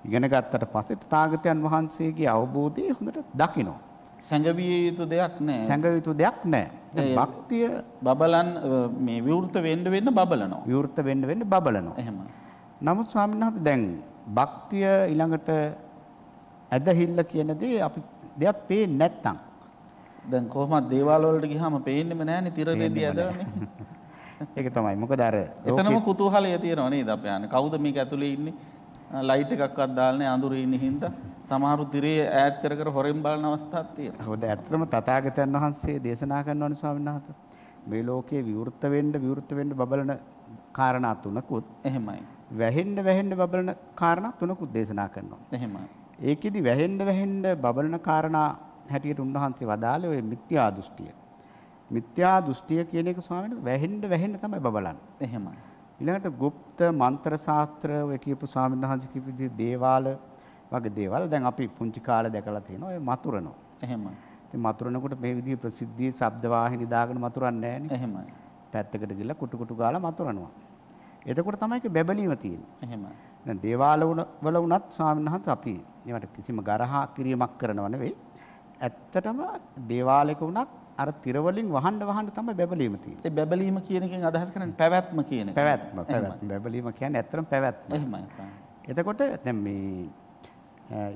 ඉගෙන ගත්තට පස්සේ තථාගතයන් වහන්සේගේ අවබෝධය හොඳට දකිනවා. සැඟවිය යුතු දෙයක් නෑ සැඟයුතු දෙයක් නෑ භක්තිය බබලන් මේ විවෘත වෙන්ඩ වෙන්න බබලනවා විවෘත වෙන්ඩ වෙන්න බබලනවා එහෙම නමුත් ස්වාමිනාත දැන් භක්තිය ඉළඟට ඇදහිල්ල කියනදේ අපි දෙයක් පේ නැත්තං දැන් කොහමත් දේවාලවලට ගිහම පේන්නෙම නෑන තිරලේදී ඇද ඒක තමයි මොක දර එතනම කුතුහලය තියෙනවනේ ද අපයන කවුද මේක ඇතුළේ ඉන්නේ ලයිට් එකක්වත් දාලා නැහැ අඳුරේ ඉන්න හින්දා සමහරු තිරේ ඈත් කර කර හොරෙන් බලන අවස්ථාවක් තියෙනවා. හොඳ ඇත්තම තථාගතයන් වහන්සේ දේශනා කරනවානේ ස්වාමීන් වහන්සේ. මේ ලෝකේ විවෘත වෙන්න විවෘත වෙන්න බබලන කාරණා තුනකුත් එහෙමයි. වැහෙන්න වැහෙන්න බබලන කාරණා තුනකුත් දේශනා කරනවා. එහෙමයි. ඒකෙදි වැහෙන්න වැහෙන්න බබලන කාරණා හැටියට උන්වහන්සේ වදාළේ ওই මිත්‍යා දෘෂ්ටිය. මිත්‍යා දෘෂ්ටිය කියන එක ස්වාමීන් වහන්සේ වැහෙන්න වැහෙන්න තමයි බබලන්නේ. එහෙමයි. ඊළඟට গুপ্ত මන්ත්‍ර ශාස්ත්‍ර ඔය කියපු ස්වාමීන් වහන්සේ කියපු දේවාල වගේ දේවල් දැන් අපි පුංචි කාලේ දැකලා තියෙනවා ඔය මතුරනවා. එහෙමයි. ඉතින් මතුරනකොට මේ විදිහේ ප්‍රසිද්ධියේ ශබ්ද වාහිනී දාගෙන මතුරන්නේ නැහැ නේ. එහෙමයි. පැත්තකට ගිහලා කුටු කුටු ගාලා මතුරනවා. එතකොට තමයි ඒක බැබලීම තියෙන්නේ. එහෙමයි. දැන් දේවාල වල වුණත් ස්වාමීන් වහන්සේ අපි ඒවට කිසිම ගරහා කිරීමක් කරනව නෙවෙයි. ඇත්තටම දේවාලයක වුණත් අර තිර වලින් වහන්න වහන්න තමයි බැබලීම තියෙන්නේ. ඒ බැබලීම කියන එකෙන් අදහස් කරන්නේ පැවැත්ම කියන එක. පැවැත්ම පැවැත්ම බැබලීම කියන්නේ ඇත්තටම පැවැත්ම. එහෙමයි. එතකොට දැන් මේ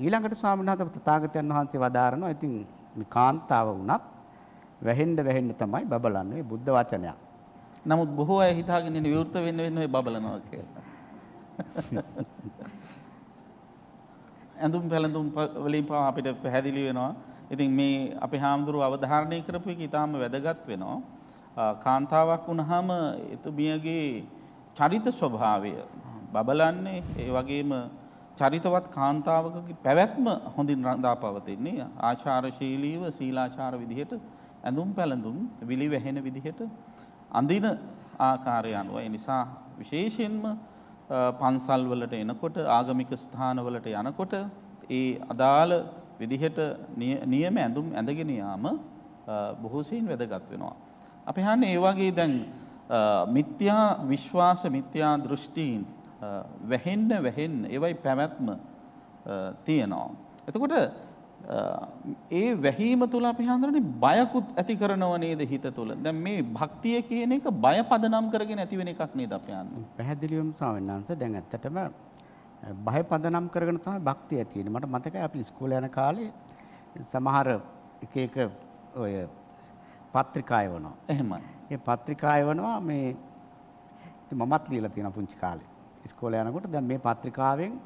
ඊළඟට ස්වාමීන් වහන්සේ තථාගතයන් වහන්සේ වදාරනවා. ඉතින් මේ කාන්තාව වුණත් වැහෙන්න වැහෙන්න තමයි බබලන්නේ බුද්ධ වචනයක්. නමුත් බොහෝ අය හිතාගෙන ඉන්නේ විවෘත වෙන්න වෙන්න ඔය බබලනවා කියලා. ඇඳුම් පැළඳුම් වලින් අපිට පැහැදිලි වෙනවා ඉතින් මේ අපි හාමුදුරුව අවධාරණය කරපු එක ඉතාම වැදගත් වෙනවා. කාන්තාවක් වුණහම එතුමියගේ චරිත ස්වභාවය බබලන්නේ ඒ වගේම චරිතවත් කාන්තාවකගේ පැවැත්ම හොඳින් රඳා පවතින්නේ ආචාරශීලීව සීලාචාර විදිහට ඇඳුම් පැළඳුම් විලි වැහෙන විදිහට අඳින ආකාරය අනුව ඒ නිසා විශේෂයෙන්ම පන්සල් වලට එනකොට ආගමික ස්ථානවලට යනකොට ඒ අදාළ විදිහට නියම ඇඳුම් ඇඳගෙන යාම බොහෝ සෙයින් වැදගත් වෙනවා. අපි හන්නේ ඒ වගේ දැන් මිත්‍යා විශ්වාස මිත්‍යා දෘෂ්ටීන් වැහෙන්න වැහෙන්න ඒවයි පැවැත්ම තියෙනවා. එතකොට ඒ වැහීම තුළ අපි හඳුනන්නේ බයකුත් ඇති කරනව නේද හිත තුළ. දැන් මේ භක්තිය කියන එක බය පදනම් කරගෙන ඇති වෙන එකක් නේද අපි හඳුනන්නේ. පැහැදිලිවම ස්වාමීන් වහන්සේ දැන් ඇත්තටම බය පදනම් කරගෙන තමයි භක්තිය ඇති වෙන්නේ. මට මතකයි අපි ඉස්කෝලේ යන කාලේ සමහර එක එක ඔය පත්‍රිකා එවනවා. එහෙමයි. ඒ පත්‍රිකා එවනවා මේ ඉතින් මමත් ලියලා තියෙන පුංචි කාලේ. ඉස්කෝලේ යනකොට දැන් මේ පත්‍රිකාවෙන්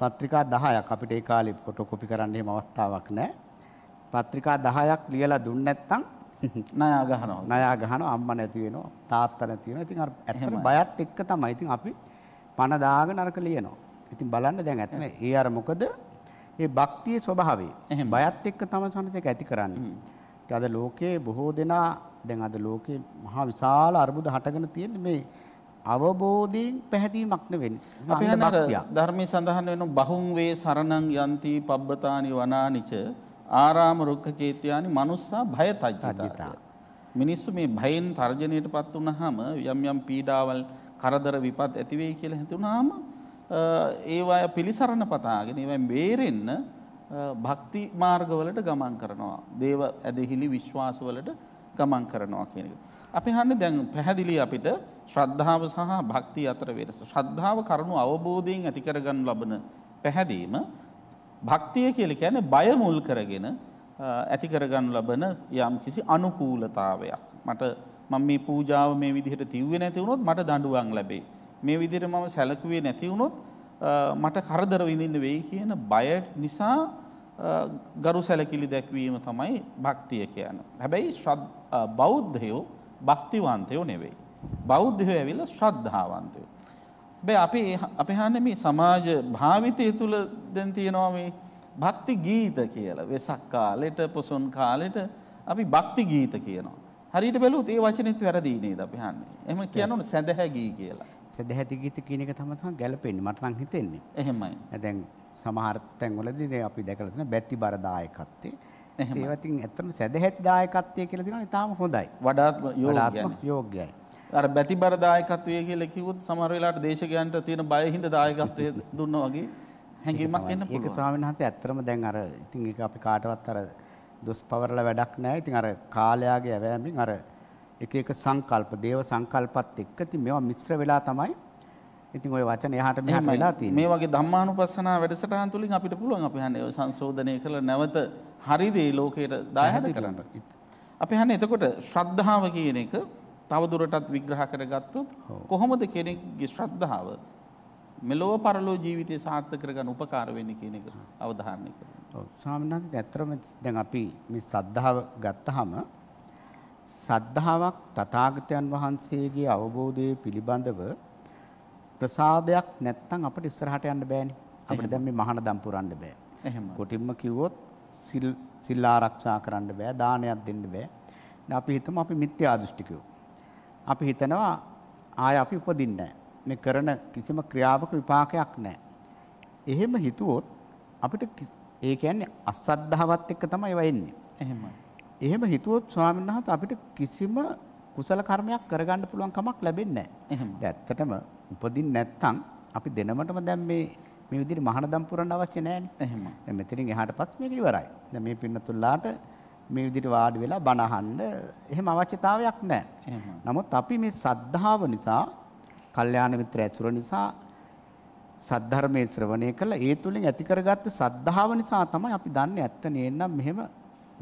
පත්‍රිකා 10ක් අපිට ඒ කාලේ ෆොටෝකෝපි කරන්න එහෙම අවස්ථාවක් නැහැ. පත්‍රිකා 10ක් ලියලා දුන්න නැත්නම් ණය ගහනවා. ණය ගහනවා අම්මා නැති වෙනවා තාත්තා නැති වෙනවා. ඉතින් අර ඇත්තට බයත් එක්ක තමයි. ඉතින් අපි පණ දාගෙන අරක ලියනවා. ඉතින් බලන්න දැන් ඇත්තන ඒ අර මොකද ඒ භක්තිය ස්වභාවේ බයත් එක්ක තම සනසක ඇති කරන්නේ. අද ලෝකයේ බොහෝ දෙනා දැන් අද ලෝකයේ මහා විශාල අර්බුද හටගෙන තියෙන මේ අවබෝධයෙන් පැහැදීමක් නෙවෙයි. අපි ධර්මයේ සඳහන් වෙන බහුම් වේ සරණං යන්ති පබ්බතානි වනානිච ආරාම රුක්ඛ චේත්‍යානි මනුස්සා භය තජ්ජිතා. මිනිස්සු මේ භයෙන් තර්ජනයටපත් වුනහම යම් යම් පීඩාවල් කරදර විපත් ඇතිවෙයි කියලා හිතුණාම ඒවා පිළිසරණ පතාගෙන ඒවෙන් බේරෙන්න භක්ති මාර්ගවලට ගමන් කරනවා. දේව ඇදහිලි විශ්වාසවලට ගමන් කරනවා කියන එක. අපි හන්නේ දැන් පැහැදිලි අපිට ශ්‍රද්ධාව සහ භක්තිය අතර වෙනස. ශ්‍රද්ධාව කරුණු අවබෝධයෙන් ඇති කරගන්න ලබන පැහැදීම භක්තිය කියලා කියන්නේ බය මුල් කරගෙන ඇති කරගන්න ලබන යම් කිසි අනුකූලතාවයක්. මට මම මේ පූජාව මේ විදිහට තිව්වේ නැති වුණොත් මට දඬුවම් ලැබෙයි. මේ විදිහට මම සැලකුවේ නැති වුණොත් මට කරදර විඳින්න වෙයි කියන බය නිසා ගරු සැලකිලි දැක්වීම තමයි භක්තිය කියන්නේ. හැබැයි බෞද්ධයෝ භක්තිවන්තයෝ නෙවෙයි. බෞද්ධයෝ ඇවිල්ලා ශ්‍රද්ධාවන්තයෝ. හැබැයි අපි අපි හන්නේ මේ සමාජ භාවිතය තුළ දැන් තියෙනවා මේ භක්ති ගීත කියලා. වෙසක් කාලෙට, පොසොන් කාලෙට අපි භක්ති ගීත කියනවා. හරිට බැලූ ඒ වචනෙත් වැරදිනේ ද අපි හන්නේ. එහෙම කියනවනේ සැදැහැගී කියලා. සැදැහැති ගීත කියන එක තමයි තමයි ගැළපෙන්නේ මට නම් හිතෙන්නේ. එහෙමයි. දැන් සමහර තැන්වලදී දැන් අපි දැකලා තියෙන බැති බර දායකත්වයේ ඒවා ඉතින් ඇත්තටම සැදැහැති දායකත්වයේ කියලා දෙනවා ඉතාලම හොඳයි. වඩාත් යෝග්‍යයි. යෝග්‍යයි. අර බැතිබර දායකත්වයේ කියලා කිව්වොත් සමහර වෙලාවට දේශකයන්ට තියෙන බය හින්දා දායකත්වයේ දුන්නා වගේ හැඟීමක් එන්න පුළුවන්. ඒක ස්වාමීන් වහන්සේ ඇත්තටම දැන් අර ඉතින් ඒක අපි කාටවත් අර දොස් පවරලා වැඩක් නැහැ. ඉතින් අර කාලයාගේ ඇවෑමෙන් අර එක එක සංකල්ප, දේව සංකල්පත් එක්ක ඉතින් මේවා මිශ්‍ර වෙලා තමයි ඉතින් ওই වචන එහාට මෙහාට වෙලා තියෙන්නේ. මේ වගේ ධම්මානුපස්සනා වැඩසටහන් තුලින් අපිට පුළුවන් අපි හන්නේ ඔය සංශෝධනය කරලා නැවත හරි දේ ලෝකයට දායහද කරන්න. අපි හන්නේ එතකොට ශ්‍රද්ධාව කියන එක තවදුරටත් විග්‍රහ කරගත්තොත් කොහොමද කෙනෙක්ගේ ශ්‍රද්ධාව මෙලොව පරලෝ ජීවිතය සාර්ථක කරගන්න උපකාර වෙන්නේ කියන එක අවධාරණය කරනවා. ස්වාමීනාත් ඇත්තරම දැන් අපි මේ සද්ධාව ගත්තාම සද්ධාවක් තථාගතයන් වහන්සේගේ අවබෝධය පිළිබඳව ප්‍රසාදයක් නැත්තම් අපිට ඉස්සරහට යන්න බෑනේ. අපිට දැන් මේ මහානදම් පුරන්න බෑ. එහෙම. කොටින්ම කිව්වොත් සිල් සිල් ආරක්ෂා කරන්න බෑ, දානයක් දෙන්න බෑ. අපි හිතමු අපි මිත්‍යා දෘෂ්ටිකයෝ. අපි හිතනවා ආය අපි උපදින්නේ මේ කරන කිසිම ක්‍රියාවක විපාකයක් නැහැ. එහෙම හිතුවොත් අපිට ඒ කියන්නේ අසද්ධාවත් එක්ක තමයි ඒවා එන්නේ. එහෙමයි. එහෙම හිතුවොත් ස්වාමීන් වහන්සේ අපිට කිසිම කුසල කර්මයක් කරගන්න පුළුවන් කමක් ලැබෙන්නේ නැහැ. ඇත්තටම උපදින් නැත්තම් අපි දෙනමටම දැන් මේ මේ විදිහට මහානදම් පුරන්න අවශ්‍ය නැහැනේ. එහෙම. දැන් මෙතනින් එහාට පස්සේ මේක ඉවරයි. දැන් මේ පින්නතුල්ලාට මේ විදිහට වාඩි වෙලා බණ අහන්න එහෙම අවශ්‍යතාවයක් නැහැ. නමුත් අපි මේ සද්ධාව නිසා, කල්යාණ මිත්‍ර ඇසුර නිසා සද්ධර්මයේ ශ්‍රවණය කළා ඒ තුලින් ඇති කරගත්ත සද්ධාව නිසා තමයි අපි දන්නේ ඇත්ත නේනම් මෙහෙම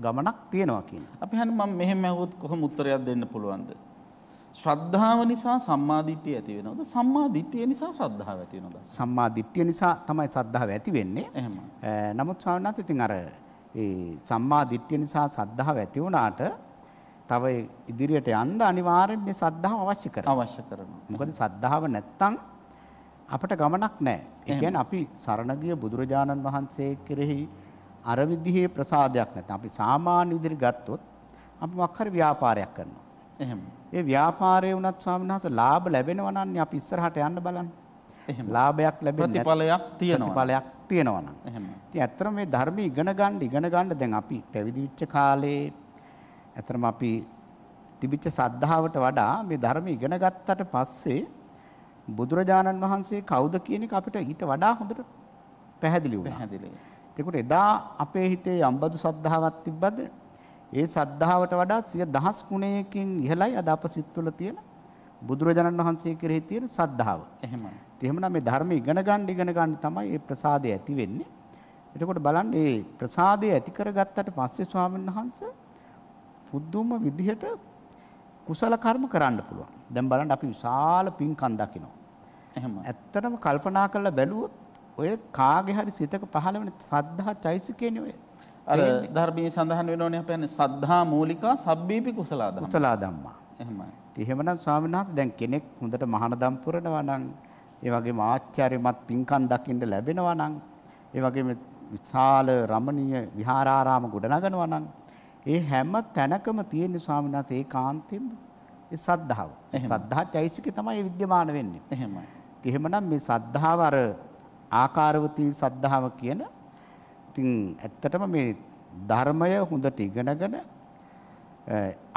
ගමනක් තියෙනවා කියන. අපි හන්නේ මම මෙහෙම ඇහුවොත් කොහොම උත්තරයක් දෙන්න පුළුවන්ද? ශ්‍රද්ධාව නිසා සම්මාදිට්ඨිය ඇති වෙනවද? සම්මාදිට්ඨිය නිසා ශ්‍රද්ධාව ඇති වෙනවද? සම්මාදිට්ඨිය නිසා තමයි ශ්‍රද්ධාව ඇති වෙන්නේ. එහෙම. නමුත් ස්වාමීනාත් ඉතින් අර ඒ සම්මාදිට්ඨිය නිසා ශ්‍රද්ධාව ඇති වුණාට තව ඉදිරියට යන්න අනිවාර්යෙන් මේ ශ්‍රද්ධාව අවශ්‍ය කරනවා. අවශ්‍ය කරනවා. මොකද ශ්‍රද්ධාව නැත්තම් අපට ගමනක් නෑ. එකැන් අපි සරණගිය බුදුරජාණන් වහන්සේ කෙරෙහි අරවිදිහේ ප්‍රසාධයක් නැත අපි සාමාන්‍ය ඉදිරි ගත්තොත් අපි මක්හර ව්‍යාපාරයක් කරනවා. එහෙම. ඒ ව්‍යාපාරය වුණත් ස්වාමිනාස ලාභ ලැබෙනවනන්නේ අපි ඉස්සරහට යන්න බලන්න. ලාභයක් ලැබෙන ප්‍රතිඵලයක් තියෙනවා. ප්‍රතිඵලයක් තියෙනවා නම්. එහෙම. ඉතින් ඇත්තටම මේ ධර්ම ඉගෙන ගන්න ඉගෙන ගන්න දැන් අපි පැවිදි වෙච්ච කාලේ ඇත්තටම අපි තිබිච්ච සද්ධාවට වඩා මේ ධර්ම ඉගෙන ගත්තට පස්සේ බුදුරජාණන් වහන්සේ කවුද කියන එක අපිට ඊට වඩා හොඳට පැහැදිලි වුණා. පැහැදිලි. එතකොට එදා අපේ හිතේ යම්බදු සද්ධාවක් තිබ්බද? ඒ සද්ධාවට වඩා සිය දහස් ගුණයකින් ඉහළයි අද අප සිත්වල තියෙන බුදුරජාණන් වහන්සේ කෙරෙහි තියෙන සද්ධාව. එහෙමයි. එහෙමනම් මේ ධර්ම ඉගෙන ගන්න ඉගෙන ගන්න තමයි මේ ප්‍රසාදය ඇති වෙන්නේ. එතකොට බලන්න මේ ප්‍රසාදය ඇති කරගත්තට පස්සේ ස්වාමීන් වහන්සේ පුදුම විදිහට කුසල කර්ම කරන්න පුළුවන්. දැන් බලන්න අපි විශාල පින්කම් දකිනවා. එහෙම. ඇත්තටම කල්පනා කරලා බැලුවොත් ඔය කාගේ හරි සිතක පහළ වෙන සද්ධා චෛසිකේනේ ඔය. අර ධර්මයේ සඳහන් වෙනෝනේ අපි කියන්නේ සද්ධා මූලිකා සබ්බීපි කුසලා ධම්මා. කුසලා ධම්මා. එහෙමයි. එහෙමනම් ස්වාමීන් වහන්සේ දැන් කෙනෙක් හොඳට මහානදම් පුරනවා නම් ඒ වගේම ආචාර්යමත් පින්කම් දකින්න ලැබෙනවා නම් ඒ වගේම විශාල රමණීය විහාරාරාම ගොඩනගනවා නම් ඒ හැම තැනකම තියෙන ස්වාමීන් වහන්සේ ඒකාන්තයෙන්ම සද්ධාව. සද්ධා චෛසිකේ තමයි විද්‍යමාන වෙන්නේ. එහෙමයි. එහෙමනම් මේ සද්ධාව අර ආකාරවතී සද්ධාව කියන ඉතින් ඇත්තටම මේ ධර්මය හොඳට ඉගෙනගෙන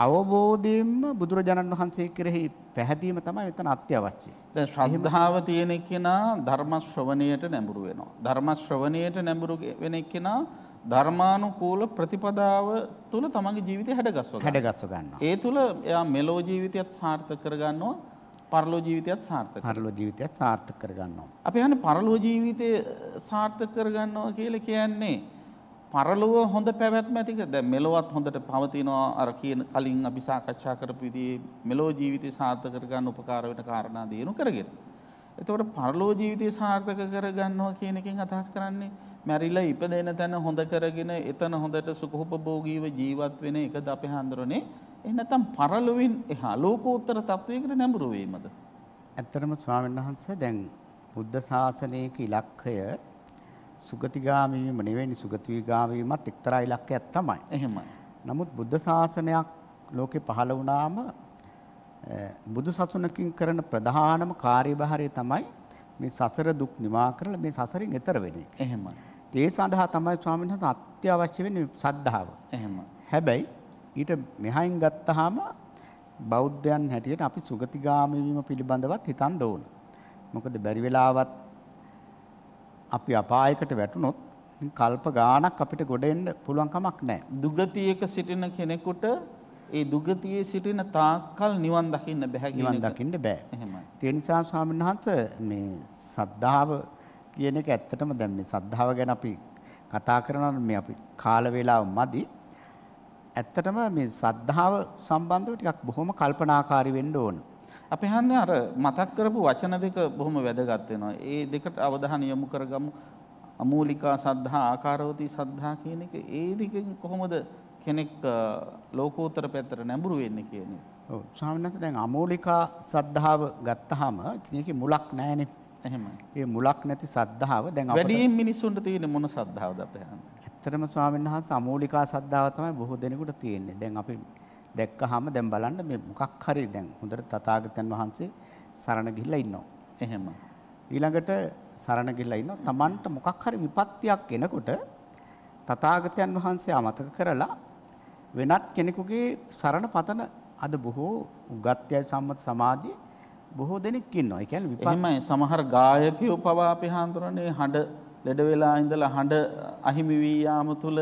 අවබෝධයෙන්ම බුදුරජාණන් වහන්සේ කෙරෙහි පැහැදීම තමයි මෙතන අත්‍යවශ්‍යයි. දැන් ශ්‍රද්ධාව තියෙන කෙනා ධර්ම ශ්‍රවණයට නැඹුරු වෙනවා. ධර්ම ශ්‍රවණයට නැඹුරු වෙන කෙනා ධර්මානුකූල ප්‍රතිපදාව තුල තමන්ගේ ජීවිතය හැඩගස්ව ගන්නවා. හැඩගස්ව ගන්නවා. ඒ තුල එයා මෙලෝ ජීවිතයත් සාර්ථක කරගන්නවා. පරලෝ ජීවිතයත් සාර්ථක පරලෝ ජීවිතයත් සාර්ථක කරගන්නවා. අපි යන්නේ පරලෝ ජීවිතය සාර්ථක කරගන්නවා කියලා කියන්නේ පරලොව හොඳ පැවැත්ම ඇතික දැන් මෙලොවත් හොඳට පවතිනවා අර කියන කලින් අපි සාකච්ඡා කරපු විදිහේ මෙලොව ජීවිතය සාර්ථක කරගන්න උපකාර වෙන කාරණා දිනු කරගෙන. එතකොට පරලොව ජීවිතය සාර්ථක කරගන්නවා කියන එකෙන් අදහස් කරන්නේ මැරිලා ඉපදෙන තැන හොඳ කරගෙන එතන හොඳට සුඛෝපභෝගීව ජීවත් වෙන එකද අපි හඳුරන්නේ එනතම් පරලොවින් එහා ලෝකෝත්තර තත්වයකට නැඹුරු වීමද? ඇත්තරම ස්වාමීන් වහන්සේ දැන් බුද්ධ ශාසනයක ඉලක්කය සුගතිගාමී වීම නෙවෙයි සුගතිගාමී වීමත් එක්තරා ඉලක්කයක් තමයි. එහෙමයි. නමුත් බුද්ධ ශාසනයක් ලෝකේ පහළ වුණාම බුදු සසුනකින් කරන ප්‍රධානම කාර්යභාරය තමයි මේ සසර දුක් නිවා කරලා මේ සසරින් එතර වෙන එක. එහෙමයි. ඒ සඳහා තමයි ස්වාමීන් වහන්සේ අත්‍යවශ්‍ය වෙන්නේ සද්ධාව. එහෙමයි. හැබැයි ඊට මෙහයින් ගත්තාම බෞද්ධයන් හැටියට අපි සුගතිගාමී වීම පිළිබඳවත් හිතන්න ඕන. මොකද බැරි වෙලාවත් අපි අපායකට වැටුනොත් කල්ප ගාණක් අපිට ගොඩ එන්න පුළුවන් කමක් නැහැ. දුගතියක සිටින කෙනෙකුට ඒ දුගතියේ සිටින තාක්කල් නිවන් දකින්න බෑ කියන නිවන් දකින්න බෑ. එහෙමයි. ඒ නිසා ස්වාමීන් වහන්සේ මේ සද්ධාව කියන එක ඇත්තටම දැන් මේ සද්ධාව ගැන අපි කතා කරනවා මේ අපි කාල වේලාව මදි. ඇත්තටම මේ සද්ධාව සම්බන්ධව ටිකක් බොහොම කල්පනාකාරී වෙන්න ඕන. අපි හන්නේ අර මතක් කරපු වචන දෙක බොහොම වැදගත් වෙනවා. ඒ දෙකට අවධානය යොමු කරගමු. අමූලිකා සද්ධා ආකාරවතී සද්ධා කියන එක ඒ දෙකෙන් කොහොමද කෙනෙක් ලෝකෝත්තර පැත්තට නැඹුරු වෙන්නේ කියන්නේ. ඔව් ස්වාමීන් වහන්සේ දැන් අමූලිකා සද්ධාව ගත්තාම ඒකේ මුලක් නැහැනේ. එහෙමයි. ඒ මුලක් නැති සද්ධාව දැන් අපිට වැඩිම මිනිස්සුන්ට තියෙන මොන සද්ධාවද අපේ හන්නේ? ඇත්තටම ස්වාමීන් වහන්සේ අමෝලිකා සද්ධාව තමයි බොහෝ දෙනෙකුට තියෙන්නේ. දැන් අපි දැක්කහම දැන් බලන්න මේ මොකක් හරි දැන් හොඳට තථාගතයන් වහන්සේ සරණ ගිහිල්ලා ඉන්නවා. එහෙම. ඊළඟට සරණ ගිහිල්ලා ඉන්නවා. Tamanට මොකක් හරි විපත්තියක් එනකොට තථාගතයන් වහන්සේ අමතක කරලා වෙනත් කෙනෙකුගේ සරණ පතන අද බොහෝ උගත්ය සම්මත සමාජයේ බොහෝ දෙනෙක් ඉන්නවා. ඒ කියන්නේ විපත්. එහෙමයි සමහර ගායකයෝ පවා අපේ හාමුදුරනේ හඬ ලෙඩ වෙලා ඉඳලා හඬ අහිමි වී යාම තුල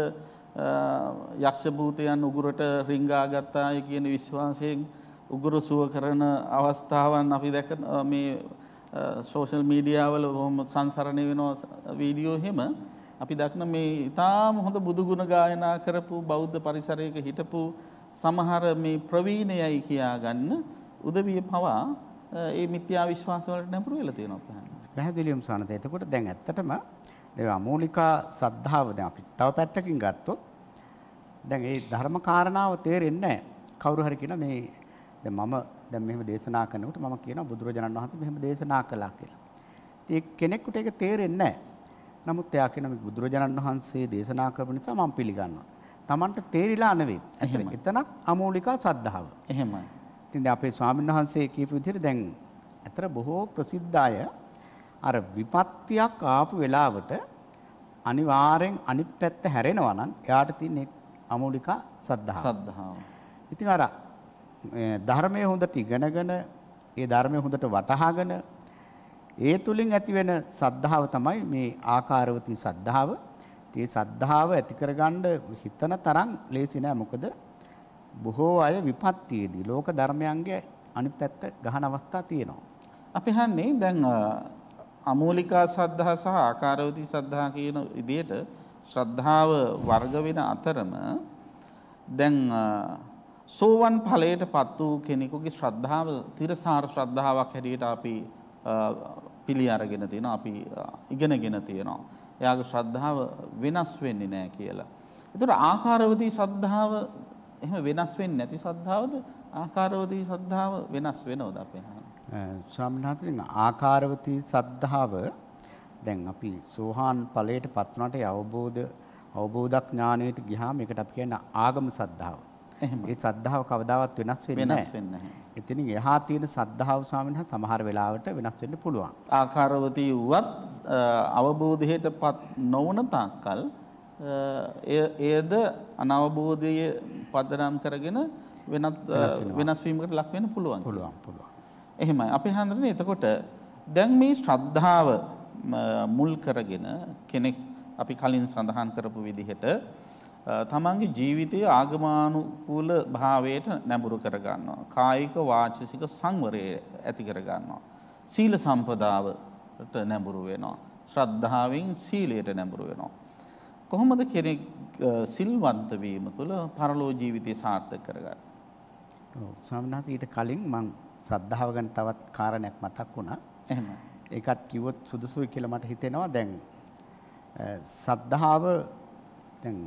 යක්ෂ භූතයන් උගුරට රිංගා ගත්තාය කියන විශ්වාසයෙන් උගුරු සුව කරන අවස්ථාවන් අපි දැක මේ සෝෂල් මීඩියාවල බොහොම සංසරණය වෙනවා වීඩියෝ එහෙම අපි දක්න මේ ඉතාම හොඳ බුදු ගුණ ගායනා කරපු බෞද්ධ පරිසරයක හිටපු සමහර මේ ප්‍රවීණයයි කියා ගන්න උදවිය පවා ඒ මිත්‍යා විශ්වාස වලට නැඹුරු වෙලා තියෙනවා පැහැදිලිවම සනත. එතකොට දැන් ඇත්තටම මේ අමූලිකා සද්ධාව දැන් අපි තව පැත්තකින් ගත්තොත් දැන් මේ ධර්ම කාරණාව තේරෙන්නේ නැහැ. කවුරු හරි කියන මේ දැන් මම දැන් මෙහෙම දේශනා කරනකොට මම කියනවා බුදුරජාණන් වහන්සේ මෙහෙම දේශනා කළා කියලා. ඉතින් කෙනෙකුට ඒක තේරෙන්නේ නැහැ. නමුත් එයා කියන මේ බුදුරජාණන් වහන්සේ දේශනා කරපු නිසා මම පිළිගන්නවා. Tamanට තේරිලා නෙවෙයි. එතනත් අමූලිකා සද්ධාව. එහෙමයි. ඉතින් අපේ ස්වාමීන් වහන්සේ කියපු විදිහට දැන් අතර බොහෝ ප්‍රසිද්ධ අය අර විපත්තියක් ආපු වෙලාවට අනිවාර්යෙන් අනිත් පැත්ත හැරෙනවා නම් එයාට තියෙන අමෝලික සද්ධාව. සද්ධාව. ඉතින් අර ධර්මයේ හොඳට ඉගෙනගෙන ඒ ධර්මයේ හොඳට වටහාගෙන ඒ තුලින් ඇතිවෙන සද්ධාව තමයි මේ ආකාරවති සද්ධාව. ඒ සද්ධාව ඇති කරගන්න හිතන තරම් ලේසි නෑ මොකද බොහෝ අය විපත්තියේදී ලෝක ධර්මයන්ගේ අනිත් පැත්ත ගහන අවස්ථා තියෙනවා. අපි හන්නේ දැන් අමූලිකා සද්ධා සහ ආකාරවති සද්ධා කියන විදිහට ශ්‍රද්ධාව වර්ග වෙන අතරම දැන් සෝවන් ඵලයටපත් වූ කෙනෙකුගේ ශ්‍රද්ධාව තිරසාර ශ්‍රද්ධාවක් හැටියට අපි පිළි අරගෙන තියෙනවා අපි ඉගෙනගෙන තියෙනවා. එයාගේ ශ්‍රද්ධාව වෙනස් වෙන්නේ නැහැ කියලා. ඒතර ආකාරවදී ශ්‍රද්ධාව එහෙම වෙනස් වෙන්නේ නැති ශ්‍රද්ධාවද ආකාරවදී ශ්‍රද්ධාව වෙනස් වෙනවද අපේ? ස්වාමීන් ආකාරවතී සද්ධාව දැන් අපි සෝහාන් ඵලයට පත් වුණාට අවබෝධ අවබෝධඥාණයට ගියාම ඒකට අපි කියන්නේ ආගම සද්ධාව. ඒ සද්ධාව කවදාවත් වෙනස් වෙන්නේ නැහැ. වෙනස් වෙන්නේ නැහැ. එතනින් එහා තියෙන සද්ධාව ස්වාමීන් වහන්සේ සමහර වෙලාවට වෙනස් වෙන්න පුළුවන්. ආකාරවතී වුවත් අවබෝධයටපත් නොවන තාක්කල් එයද අනවබෝධයේ පදනම් කරගෙන වෙනත් වෙනස් වීමකට ලක් වෙන්න පුළුවන්. පුළුවන් පුළුවන්. එහෙමයි අපි හඳුනන්නේ එතකොට දැන් මේ ශ්‍රද්ධාව මුල් කරගෙන කෙනෙක් අපි කලින් සඳහන් කරපු විදිහට තමන්ගේ ජීවිතයේ ආගමානුකූල භාවයට නැඹුරු කරගන්නවා. කායික වාචසික සංවරය ඇති කරගන්නවා. සීල සම්පදාවට නැඹුරු වෙනවා. ශ්‍රද්ධාවෙන් සීලයට නැඹුරු වෙනවා. කොහොමද කෙනෙක් සිල්වන්ත වීම තුළ පරලෝ ජීවිතය සාර්ථක කරගන්නේ? ඔව් සාමනාත ඊට කලින් මම සද්ධාව ගැන තවත් කාරණයක් මතක් වුණා. එහෙම. ඒකත් කිව්වොත් සුදුසුයි කියලා මට හිතෙනවා දැන් සද්ධාව දැන්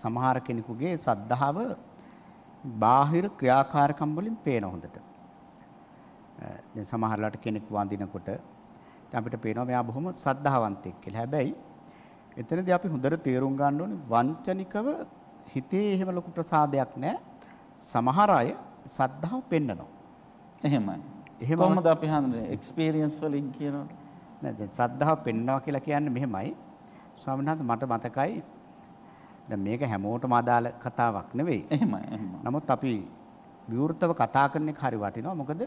සමහර කෙනෙකුගේ සද්ධාව බාහිර ක්‍රියාකාරකම් වලින් පේන හොඳට. දැන් සමහරලාට කෙනෙක් වඳිනකොට අපිට පේනවා මෙයා බොහොම සද්ධාවන්තයෙක් කියලා. හැබැයි එතනදී අපි හොඳට තේරුම් ගන්න ඕනේ වංචනිකව හිතේ එහෙම ලොකු ප්‍රසාදයක් නැහැ. සමහර අය සද්ධාව පෙන්නනවා. එහෙමයි. එහෙම කොහොමද අපි හඳුන්නේ? එක්ස්පීරියන්ස් වලින් කියනවනේ. නෑ දැන් සද්ධාව පෙන්නවා කියලා කියන්නේ මෙහෙමයි. ස්වාමීන් මට මතකයි දැන් මේක හැමෝටම අදාළ කතාවක් නෙවෙයි. එහෙමයි එහෙමයි. නමුත් අපි විවෘතව කතා කරන එක හරි වටිනවා. මොකද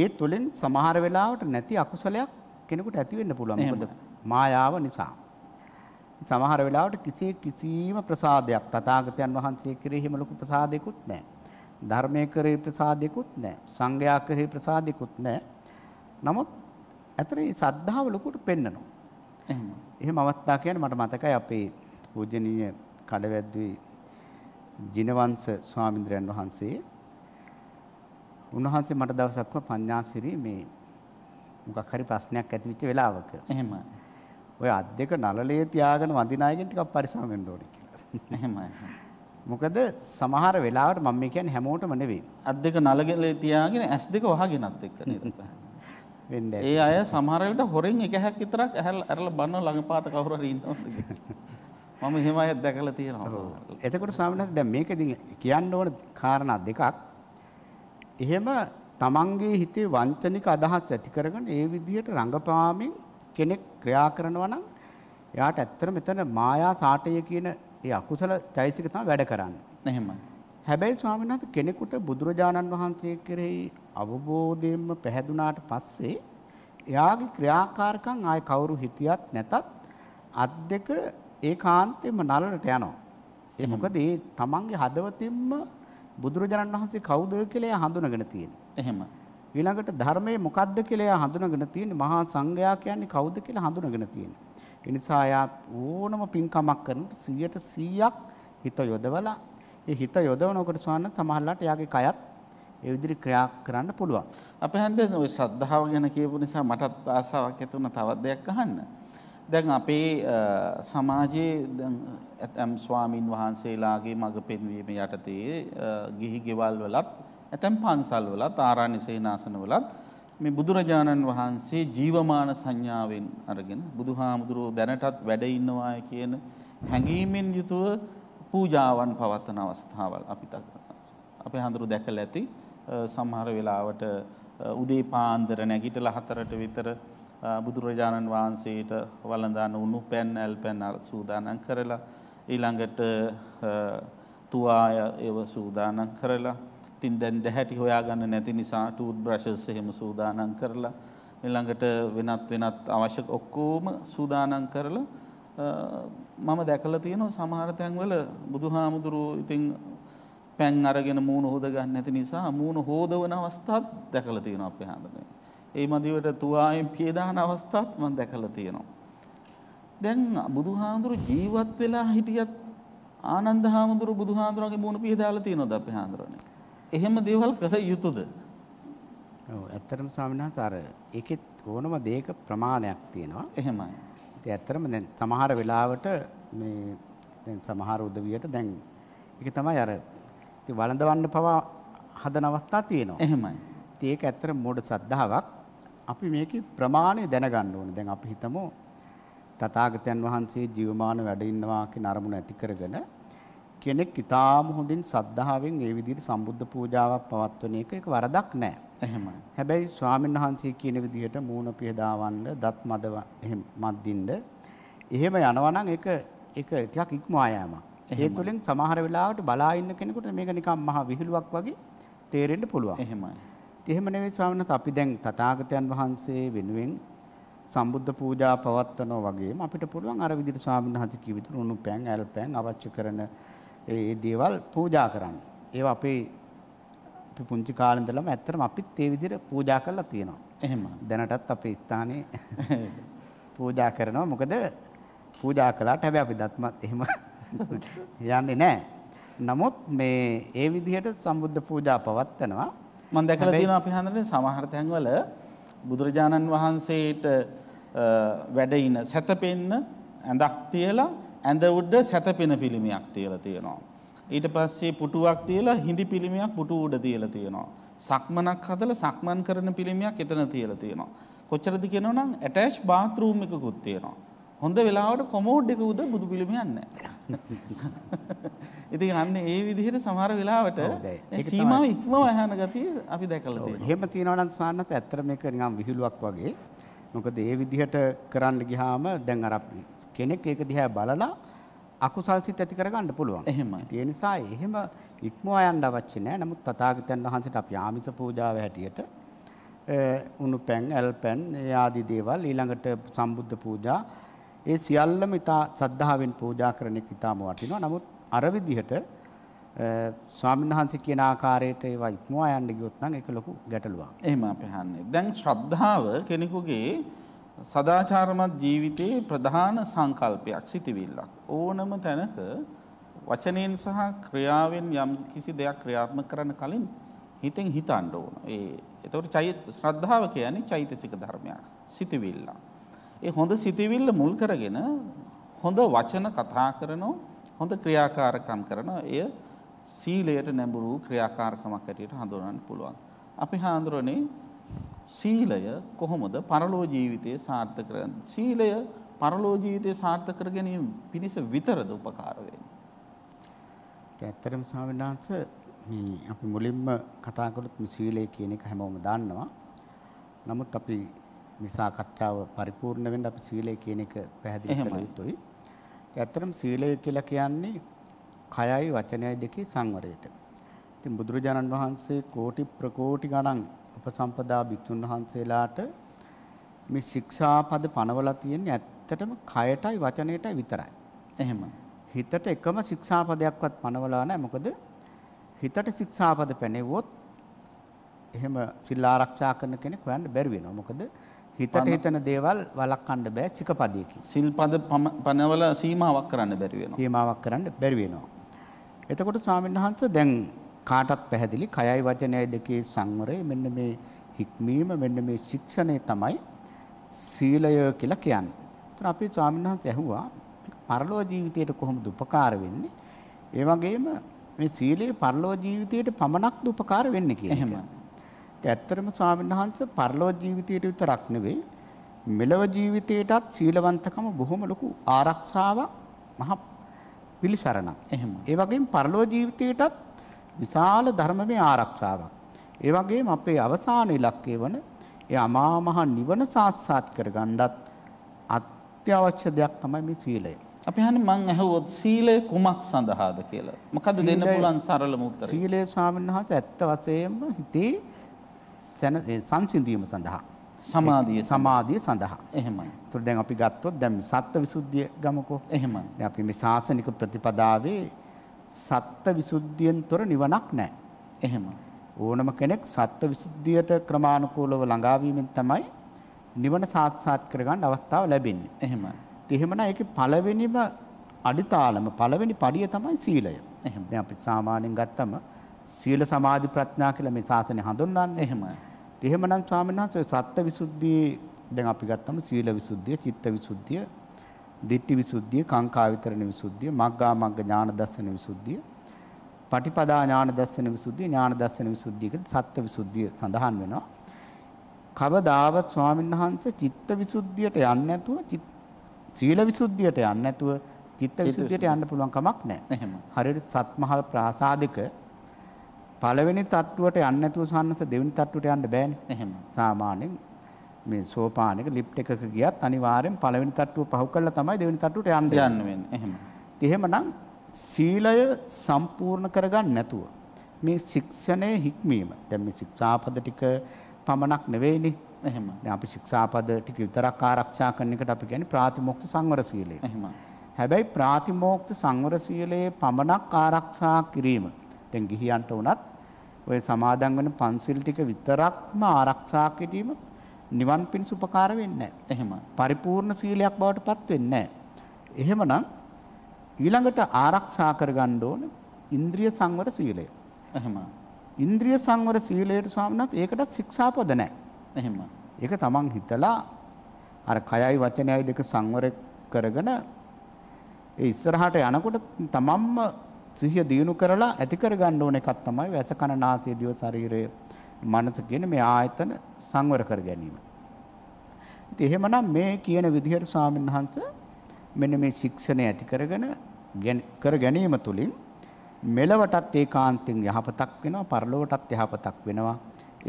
ඒ තුලින් සමහර වෙලාවට නැති අකුසලයක් කෙනෙකුට ඇති වෙන්න පුළුවන්. මොකද මායාව නිසා. සමහර වෙලාවට කිසි කිසිම ප්‍රසාදයක් තථාගතයන් වහන්සේ කෙරෙහි හිම ලොකු ප්‍රසාදයක්වත් නැහැ. ධර්මයේ කරේ ප්‍රසාදිකුත් නැහැ. සංඝයා කරේ ප්‍රසාදිකුත් නැහැ. නමුත් ඇතරේ සද්ධාව ලොකුට පෙන්නනවා. එහෙම. එහෙම අවස්ථා කියන්නේ මට මතකයි අපේ පූජනීය කඩවැද්දුවේ ජිනවංශ ස්වාමීන් වහන්සේ උන්වහන්සේ මට දවසක්ම පඤ්ඤාසිරි මේ මොකක් හරි ප්‍රශ්නයක් ඇති වෙච්ච වෙලාවක. එහෙම. ඔය අත් දෙක නලලේ තියාගෙන වඳින අයගෙන් ටිකක් පරිස්සම් වෙන්න ඕනේ කියලා. එහෙමයි. මොකද සමහර වෙලාවට මම මේ කියන්නේ හැමෝටම නෙවෙයි. අත් දෙක නලගලේ තියාගෙන ඇස් දෙක වහගෙනත් එක්ක නේද? වෙන්නේ. ඒ අය සමහර විට හොරෙන් එක හැක් විතරක් ඇරලා බන්න ළඟපාත කවුරු හරි ඉන්නවා. මම එහෙම අය දැකලා තියෙනවා. එතකොට ස්වාමීන් දැන් මේකෙදී කියන්න ඕන කාරණා දෙකක්. එහෙම තමන්ගේ හිතේ වංචනික අදහස් ඇති කරගෙන ඒ විදිහට රඟපාමින් කෙනෙක් ක්‍රියා කරනවා නම් එයාට ඇත්තට මෙතන මායා සාටය කියන ඒ අකුසල චෛතසික තමයි වැඩ කරන්නේ. එහෙමයි. හැබැයි ස්වාමීන් වහන්සේ කෙනෙකුට බුදුරජාණන් වහන්සේ කෙරෙහි අවබෝධයෙන්ම පැහැදුනාට පස්සේ එයාගේ ක්‍රියාකාරකම් ආය කවුරු හිටියත් නැතත් අත් දෙක ඒකාන්තයෙන්ම නලලට යනවා. ඒ මොකද ඒ තමන්ගේ හදවතින්ම බුදුරජාණන් වහන්සේ කවුද කියලා එයා හඳුනගෙන තියෙනවා. එහෙම. ඊළඟට ධර්මයේ මොකද්ද කියලා එයා හඳුනගෙන තියෙන්නේ මහා සංඝයා කියන්නේ කවුද කියලා හඳුනගෙන තියෙනවා. එනිසා යාත් ඕනම පින්කමක් කරනකොට 100ට 100ක් හිත යොදවලා ඒ හිත යොදවනකොට සවන්න සමහරලාට යාගේ කයත් ඒ විදිහට ක්‍රියා කරන්න පුළුවන්. අපේ හන්දේ ඔය ශ්‍රද්ධාව ගැන කියපු නිසා මටත් ආසාවක් ඇති වුණා තවත් දෙයක් අහන්න. දැන් අපේ සමාජයේ දැන් ඇතම් ස්වාමින් වහන්සේලාගේ මඟ පෙන්වීම යටතේ ගිහි ගෙවල් වලත් ඇතම් පන්සල් වලත් ආරණ්‍ය සේනාසන වලත් මේ බුදුරජාණන් වහන්සේ ජීවමාන සංඥාවෙන් අරගෙන බුදුහාමුදුරුවෝ දැනටත් වැඩ ඉන්නවා කියන හැඟීමෙන් යුතුව පූජාවන් පවත්වන අවස්ථාවල් අපිට අපේ හඳුරු දැකලා ඇති සමහර වෙලාවට උදේ පාන්දර නැගිටලා හතරට විතර බුදුරජාණන් වහන්සේට වළඳන උණු පැන් ඇල් පැන් සූදානම් කරලා ඊළඟට තුවාය ඒව සූදානම් කරලා ඉතින් දැන් දැහැටි හොයාගන්න නැති නිසා ටූත් බ්‍රෂස් එහෙම සූදානම් කරලා ඊළඟට වෙනත් වෙනත් අවශ්‍ය ඔක්කොම සූදානම් කරලා මම දැකලා තියෙනවා සමහර තැන්වල බුදුහාමුදුරුවෝ ඉතින් පැන් අරගෙන මූණ හොද ගන්න නැති නිසා මූණ හොදවන අවස්ථාත් දැකලා තියෙනවා අපේ හැඳනේ. ඒ මදිවට තුවායෙන් පිය දාන අවස්ථාත් මම දැකලා තියෙනවා. දැන් බුදුහාමුදුරුවෝ ජීවත් වෙලා හිටියත් ආනන්ද හාමුදුරුවෝ බුදුහාමුදුරුවන්ගේ මූණ පිය දාලා තියෙනවද අපේ හැඳරනේ? එහෙම දේවල් කළ යුතුද? ඔව් ඇත්තටම ස්වාමිනාත් අර ඒකෙත් ඕනම දෙයක ප්‍රමාණයක් තියෙනවා. එහෙමයි. ඉතින් ඇත්තටම දැන් සමහර වෙලාවට මේ දැන් සමහර උදවියට දැන් ඒක තමයි අර ඉතින් වළඳවන්න පවා හදන අවස්ථා තියෙනවා. එහෙමයි. ඉතින් ඒක ඇත්තටම මෝඩ සද්ධාාවක්. අපි මේකේ ප්‍රමාණය දැනගන්න ඕනේ. දැන් අපි හිතමු තථාගතයන් වහන්සේ ජීවමාන වැඩ ඉන්නවා කියන අරමුණ ඇති කරගෙන කෙනෙක් ඉතාම හොඳින් සද්ධාවෙන් ඒ විදිහට සම්බුද්ධ පූජාවක් පවත්වන එක ඒක වරදක් නෑ. එහෙමයි. හැබැයි ස්වාමීන් වහන්සේ කියන විදිහට මූණ පිහදාවන්න, දත් මද එහෙම මද්දින්න එහෙම යනවා නම් ඒක ඒක ටිකක් ඉක්මවා යෑමක්. ඒ තුලින් සමහර වෙලාවට බලා ඉන්න කෙනෙකුට මේක නිකම් මහ විහිළුවක් වගේ තේරෙන්න පුළුවන්. එහෙමයි. එහෙම නෙවෙයි ස්වාමීන් වහන්සේ අපි දැන් තථාගතයන් වහන්සේ වෙනුවෙන් සම්බුද්ධ පූජා පවත්වනවා වගේම අපිට පුළුවන් අර විදිහට ස්වාමීන් වහන්සේ කිව් විදිහට උණු පෑන්, ඇල් පෑන් අවශ්‍ය කරන ඒ දේවල් පූජා කරන්න. ඒවා අපේ අපි පුංචි කාලේ ඉඳලම ඇත්තටම අපිත් ඒ විදිහට පූජා කරලා තියෙනවා. එහෙම. දැනටත් අපේ ස්ථානයේ පූජා කරනවා. මොකද පූජා කළාට හැබැයි අපි දත්මත් එහෙම යන්නේ නැහැ. නමුත් මේ ඒ විදිහට සම්බුද්ධ පූජා පවත්වනවා. මම දැකලා තියෙනවා අපි හන්දනේ සමහර තැන්වල බුදුරජාණන් වහන්සේට වැඩ ඉන සැතපෙන්න ඇඳක් තියලා ඇඳ උඩ සැතපෙන පිළිමයක් තියලා තියෙනවා. ඊට පස්සේ පුටුවක් තියලා හිඳි පිළිමයක් පුටු උඩ තියලා තියෙනවා. සක්මනක් හදලා සක්මන් කරන පිළිමයක් එතන තියලා තියෙනවා. කොච්චරද කියනවනම් ඇටච් බාත් รู ම් එකකුත් තියෙනවා. හොඳ වෙලාවට කොමෝඩ් එක උද බුදු පිළිමයක් නැහැ. ඉතින් අන්න ඒ විදිහට සමහර වෙලාවට සීමාව ඉක්මව යහන ගතිය අපි දැකලා තියෙනවා. එහෙම තියෙනවා නම් සාන්නත් ඇත්තට මේක නිකන් විහිළුවක් වගේ. මොකද ඒ විදිහට කරන්න ගියාම දැන් අර කෙනෙක් ඒක දිහා බලලා අකුසල් සිත් ඇති කරගන්න පුළුවන්. එහෙමයි. ඒ නිසා එහෙම ඉක්මවා යන්න අවශ්‍ය නැහැ. නමුත් තථාගතයන් වහන්සේට අපි ආමිස පූජාව හැටියට උණු පැන්, ඇල් පැන් ආදී දේවල් ඊළඟට සම්බුද්ධ පූජා ඒ සියල්ලම ඊට සද්ධාවෙන් පූජා කරන එක ඊටම වටිනවා. නමුත් අර විදිහට ස්වාමීන් වහන්සේ කියන ආකාරයට ඒවා ඉක්මවා යන්න ගියොත් නම් ඒක ලොකු ගැටලුවක්. එහෙම අපි අහන්නේ. දැන් ශ්‍රද්ධාව කෙනෙකුගේ සදාචාරමත් ජීවිතයේ ප්‍රධාන සංකල්පයක් සිටිවිල්ලක්. ඕනම තැනක වචනයෙන් සහ ක්‍රියාවෙන් යම් කිසි දෙයක් ක්‍රියාත්මක කරන කලින් හිතෙන් හිතන්න ඕන. ඒ එතකොට ශ්‍රද්ධාව කියන්නේ චෛතසික ධර්මයක්. සිටිවිල්ල. ඒ හොඳ සිටිවිල්ල මුල් කරගෙන හොඳ වචන කතා කරනවා හොඳ ක්‍රියාකාරකම් කරනවා එය සීලයට නැඹුරු ක්‍රියාකාරකමක් හැටියට හඳුනන්න පුළුවන්. අපි හාඳුරන්නේ සීලය කොහොමද පරලෝ ජීවිතයේ සාර්ථක කරගන්නේ? සීලය පරලෝ ජීවිතයේ සාර්ථක කර ගැනීම පිණිස විතරද උපකාර වෙන්නේ? ඇත්තටම ස්වාමීන් වහන්සේ මේ අපි මුලින්ම කතා කළොත් මේ සීලය කියන එක හැමෝම දන්නවා. නමුත් අපි මේ සාකච්ඡාව පරිපූර්ණ වෙන්න අපි සීලය කියන එක පැහැදිලි කළ යුතුයි. ඇත්තටම සීලය කියලා කියන්නේ කයයි වචනයයි දෙකේ සංවරයට. ඉතින් බුදුරජාණන් වහන්සේ කෝටි ප්‍රකෝටි ගණන් උපසම්පදා භික්ෂුන් වහන්සේලාට මේ ශික්ෂාපද පනවලා තියෙන්නේ ඇත්තටම කයටයි වචනයටයි විතරයි. එහෙම. හිතට එකම ශික්ෂාපදයක්වත් පනවලා නැහැ. මොකද හිතට ශික්ෂාපද පැනෙවොත් එහෙම සිල් ආරක්ෂා කරන කෙනෙක් හොයන්න බැරි වෙනවා. මොකද හිතට හිතන දේවල් වළක්වන්න බෑ චිකපදයකින්. සිල්පද පනවල සීමාවක් කරන්න බැරි වෙනවා. සීමාවක් කරන්න බැරි වෙනවා. එතකොට ස්වාමීන් වහන්සේ දැන් කාටත් පැහැදිලි කයයි වචනයයි දෙකේ සංවරය මෙන්න මේ හික්මීම මෙන්න මේ ශික්ෂණය තමයි සීලය කියලා කියන්නේ. ඒතර අපි ස්වාමීන් වහන්සේ ඇහුවා පරලෝ ජීවිතයට කොහොමද උපකාර වෙන්නේ? ඒ වගේම මේ සීලය පරලෝ ජීවිතයට පමණක්ද උපකාර වෙන්නේ කියන එක. ඇත්තටම ස්වාමීන් වහන්සේ පරලෝ ජීවිතයට විතරක් නෙවෙයි මෙලව ජීවිතයටත් සීලවන්තකම බොහොම ලොකු ආරක්ෂාවක් මහා පිළිසරණක්. එහෙම. ඒ වගේම පරලෝ ජීවිතයටත් විශාල ධර්මමය ආරක්ෂාවක්. ඒ වගේම අපේ අවසාන ඉලක්කය වන ඒ අමා මහ නිවන සාක්ෂාත් කරගන්නත් අත්‍යවශ්‍ය දෙයක් තමයි මේ සීලය. අපි අහන්නේ මං ඇහුවොත් සීලය කුමක් සඳහාද කියලා. මොකද දෙන්න පුළුවන් සරලම උත්තරය. සීලය ස්වාමීන් වහන්සේ ඇත්ත වශයෙන්ම හිතේ සංසිඳීම සඳහා සමාධිය සමාධිය සඳහා. එහෙමයි. ඒතර දැන් අපි ගත්තොත් දැන් සත්ත්ව විසුද්ධිය ගමකෝ. එහෙමයි. දැන් අපි මේ සාසනික ප්‍රතිපදාවේ සත්ත්ව විසුද්ධියෙන් තොර නිවනක් නැහැ. එහෙමයි. ඕනම කෙනෙක් සත්ත්ව විසුද්ධියට ක්‍රමානුකූලව ළඟා වීමෙන් තමයි නිවන සාක්ෂාත් කරගන්න අවස්ථාව ලැබෙන්නේ. එහෙමයි. ඉතින් එහෙමනම් ඒකේ පළවෙනිම අඩිතාලම පළවෙනි පඩිය තමයි සීලය. එහෙම. දැන් අපි සාමාන්‍යයෙන් ගත්තම සීල සමාධි ප්‍රඥා කියලා මේ ශාසනය හඳුන්වන්නේ. එහෙමයි. එහෙමනම් ස්වාමීන් වහන්සේ සත්ත්ව විසුද්ධියේ දැන් අපි ගත්තම සීල විසුද්ධිය, චිත්ත විසුද්ධිය, දිට්ඨි විසුද්ධිය, කාංකා විතරණ විසුද්ධිය, මග්ගා මග්ග ඥාන දර්ශන විසුද්ධිය, පටිපදා ඥාන දර්ශන විසුද්ධිය, ඥාන දර්ශන විසුද්ධිය කියලා සත්ත්ව විසුද්ධිය සඳහන් වෙනවා. කවදාවත් ස්වාමීන් වහන්සේ චිත්ත විසුද්ධියට යන්නේ නැතුව සීල විසුද්ධියට යන්නේ නැතුව චිත්ත විසුද්ධියට යන්න පුළුවන් කමක් නැහැ. හරියට සත්මහල් ප්‍රාසාදික පළවෙනි තට්ටුවට යන්නේ නැතුව සාන්නස දෙවෙනි තට්ටුවට යන්න බෑනේ. එහෙම. සාමාන්‍යයෙන් මේ සෝපානෙක ලිෆ්ට් එකක ගියත් අනිවාර්යෙන් පළවෙනි තට්ටුව පහු කරලා තමයි දෙවෙනි තට්ටුවට යන්න යන්න වෙන්නේ. එහෙම. එහෙමනම් සීලය සම්පූර්ණ කරගන්න නැතුව මේ ශික්ෂණය හික්මීම. දැන් මේ ශික්ෂාපද ටික පමණක් නෙවෙයිනේ. එහෙම. දැන් අපි ශික්ෂාපද ටික විතරක් ආරක්ෂා කරන එකට අපි කියන්නේ ප්‍රාතිමෝක්ෂ සංවර සීලය. එහෙම. හැබැයි ප්‍රාතිමෝක්ෂ සංවර සීලයේ පමණක් ආරක්ෂා කිරීම. දැන් ගිහියන්ට උනත් ඔය සමාදන් වෙන පන්සිල් ටික විතරක්ම ආරක්ෂා කිරීම නිවන් පිණිස උපකාර වෙන්නේ නැහැ. එහෙම. පරිපූර්ණ සීලයක් බවට පත් වෙන්නේ නැහැ. එහෙමනම් ඊළඟට ආරක්ෂා කරගන්න ඕන ඉන්ද්‍රිය සංවර සීලය. එහෙම. ඉන්ද්‍රිය සංවර සීලයට ස්වාමීනාත් ඒකට ශික්ෂාපද නැහැ. එහෙම. ඒක තමන් හිතලා අර කයයි වචනයයි දෙක සංවර කරගෙන ඒ ඉස්සරහට යනකොට තමන්ම සිහිය දිනු කරලා ඇති කරගන්න ඕන එකක් තමයි වැස කන නාසය දිව ශරීරය මනස කියන මේ ආයතන සංවර කර ගැනීම. ඉතින් එහෙමනම් මේ කියන විදිහට ස්වාමීන් වහන්සේ මෙන්න මේ ශික්ෂණය ඇති කරගෙන කර ගැනීම තුලින් මෙලවටත් ඒකාන්තයෙන් යහපතක් වෙනවා පරලොවටත් යහපතක් වෙනවා.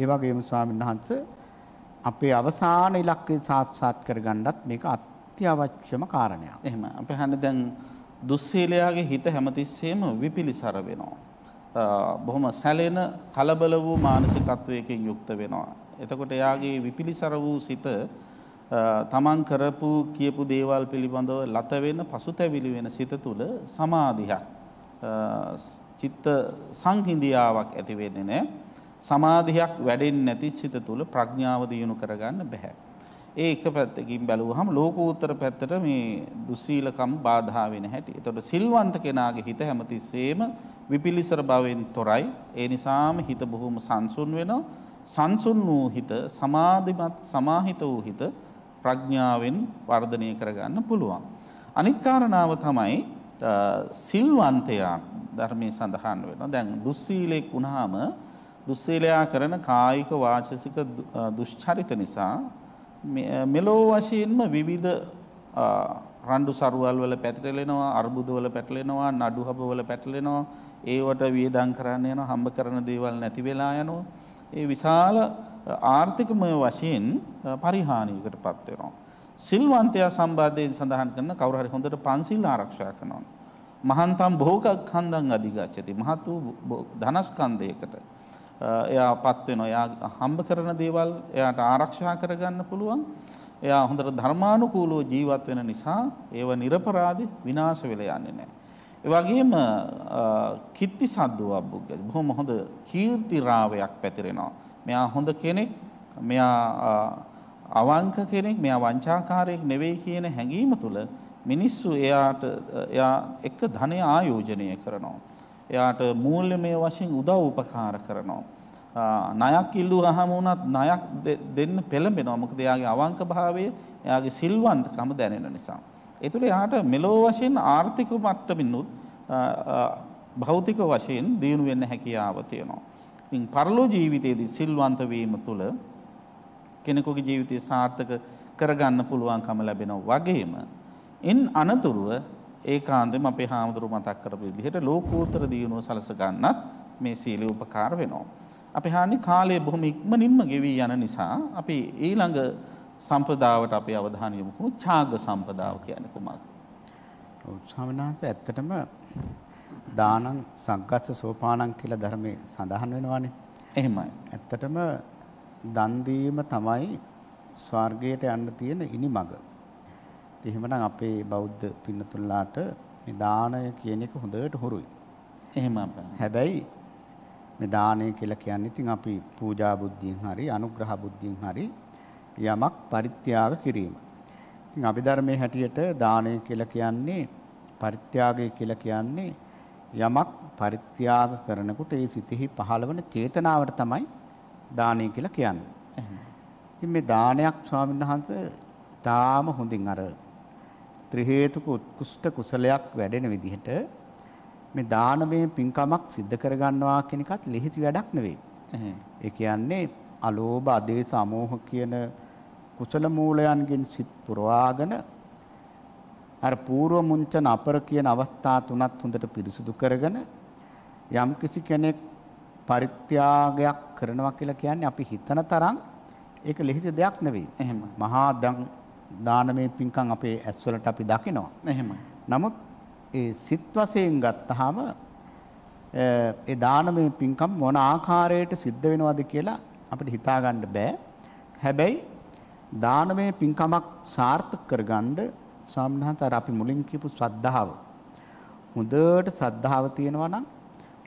ඒ වගේම ස්වාමීන් වහන්සේ අපේ අවසාන ඉලක්කය සාක්ෂාත් කරගන්නත් මේක අත්‍යවශ්‍යම කාරණයක්. එහෙම අපේ හන දැන් දුස්සීලයාගේ හිත හැමතිස්සෙම විපිලිසර වෙනවා. බොහොම සැලෙන කලබල වූ මානසිකත්වයකින් යුක්ත වෙනවා. එතකොට එයාගේ විපිලිසර වූ සිත තමන් කරපු කියපු දේවල් පිළිබඳව ලත වෙන පසුතැවිලි වෙන සිත තුළ සමාධියක් චිත්ත සංහිඳියාවක් ඇති වෙන්නේ නැහැ. සමාධියක් වැඩෙන්නේ නැති සිත තුළ ප්‍රඥාව දියුණු කරගන්න බෑ. ඒ එක පැත්තකින් බැලුවහම ලෝකෝත්තර පැත්තට මේ දුස්සීලකම් බාධා වෙන හැටි. එතකොට සිල්වන්ත කෙනාගේ හිත හැමතිස්සෙම විපිලිසර භවෙන් තොරයි. ඒ නිසාම හිත බොහොම සංසුන් වෙනවා. සංසුන් වූ හිත, සමාධිමත් සමාහිත වූ හිත ප්‍රඥාවෙන් වර්ධනය කරගන්න පුළුවන්. අනිත් කාරණාව තමයි සිල්වන්තයා ධර්මයේ සඳහන් වෙනවා. දැන් දුස්සීලෙක් වුණාම දුස්සීලයා කරන කායික වාචසික දුෂ්චරිත නිසා මෙලෝ වශයෙන්ම විවිධ රණ්ඩු සරුවල් වල පැටලෙනවා අර්බුදවල පැටලෙනවා නඩු හබවල පැටලෙනවා ඒවට වියදම් කරන්න යන හම්බ කරන දේවල් නැති වෙලා යනවා ඒ විශාල ආර්ථිකමය වශයෙන් පරිහානියකට පත් වෙනවා සිල්වන්තයා සම්බන්ධයෙන් සඳහන් කරන කවුරු හරි හොඳට පන්සිල් ආරක්ෂා කරනවා මහන්තම් භෝග කන්දන් අධිගච්ඡති මහත් වූ ධනස්කන්ධයකට එයා පත් වෙනවා. එයා හම්බ කරන දේවල් එයාට ආරක්ෂා කරගන්න පුළුවන්. එයා හොඳට ධර්මානුකූලව ජීවත් වෙන නිසා ඒව නිර්පරාදි විනාශ වෙලා යන්නේ නැහැ. ඒ වගේම කිත්ති සද්දවබ්බුග්ග බොහොම හොඳ කීර්ති රාවයක් පැතිරෙනවා. මෙයා හොඳ කෙනෙක්, මෙයා අවංක කෙනෙක්, මෙයා වංචාකාරයෙක් නෙවෙයි කියන හැඟීම තුළ මිනිස්සු එයාට එයා එක ධනය ආයෝජනය කරනවා. එයාට මූල්‍යමය වශයෙන් උදව් උපකාර කරනවා. ණයක් ඉල්ලුවාම වුණත් ණයක් දෙන්න පෙළඹෙනවා. මොකද එයාගේ අවංක භාවය එයාගේ සිල්වන්තකම දැනෙන නිසා. ඒතුළ එයාට මෙලෝ වශයෙන් ආර්ථික මට්ටමිනුත් භෞතික වශයෙන් දියුණු වෙන්න හැකියාව තියෙනවා. ඉතින් පරලෝ ජීවිතයේදී සිල්වන්ත වීම තුළ කෙනෙකුගේ ජීවිතය සාර්ථක කරගන්න පුළුවන්කම ලැබෙනවා වගේම ඉන් අනතුරුව ඒ කාන්දෙම අපේ හාමුදුරු මතක් කරපු විදිහට ලෝකෝත්තර දියුණුව සලස ගන්නත් මේ සීලය උපකාර වෙනවා. අපි හානි කාලය බොහොම ඉක්මනින්ම ගෙවී යන නිසා අපි ඊළඟ සම්ප්‍රදාවට අපි අවධානය යොමු කරමු ඡාග සම්පදාව කියන්නේ කුමක්ද? ඔව් ස්වාමීනාන්ත ඇත්තටම දානං සංගස්ස සෝපානං කියලා ධර්මයේ සඳහන් වෙනවානේ. එහෙමයි. ඇත්තටම දන් දීම තමයි ස්වර්ගයට යන්න තියෙන ඉනිමඟ. එහෙමනම් අපේ බෞද්ධ පින්නතුන්ලාට මේ දානය කියන එක හොඳට හොරුයි. එහෙම හැබැයි මේ දානය කියලා කියන්නේ ඉතින් අපි පූජා බුද්ධියෙන් හරි අනුග්‍රහ බුද්ධියෙන් හරි යමක් පරිත්‍යාග කිරීම. ඉතින් අභිධර්මයේ හැටියට දානය කියලා කියන්නේ පරිත්‍යාගය කියලා කියන්නේ යමක් පරිත්‍යාග කරනකොට ඒ සිතෙහි පහළවන චේතනාවට තමයි දානය කියලා කියන්නේ. ඉතින් මේ දානයක් ස්වාමීන් වහන්සේ තාම හොඳින් අර ත්‍රි හේතුක උත්කෘෂ්ඨ කුසලයක් වැඩෙන විදිහට මේ දානමය පින්කමක් සිද්ධ කරගන්නවා කියන එකත් ලිහිසි වැඩක් නෙවෙයි. ඒ කියන්නේ අලෝභ අධේස අමෝහ කියන කුසල මූලයන්ගෙන් සිත් පුරවාගෙන අර పూర్ව මුංචන අපර කියන අවස්ථා තුනත් හොඳට පිරිසුදු කරගෙන යම් කිසි කෙනෙක් පරිත්‍යාගයක් කරනවා කියලා කියන්නේ අපි හිතන තරම් ඒක ලිහිසි දෙයක් නෙවෙයි. එහෙම. මහා දන් දානමය පින්කම් අපේ ඇස්වලට අපි දකිනවා. එහෙමයි. නමුත් ඒ සිත් වශයෙන් ගත්තාම ඒ දානමය පින්කම් මොන ආකාරයට සිද්ධ වෙනවද කියලා අපිට හිතා ගන්න බෑ. හැබැයි දානමය පින්කමක් සාර්ථක කරගන්න සම්හතර අපි මුලින් කියපු ශ්‍රද්ධාව. හොඳට ශ්‍රද්ධාව තියෙනවා නම්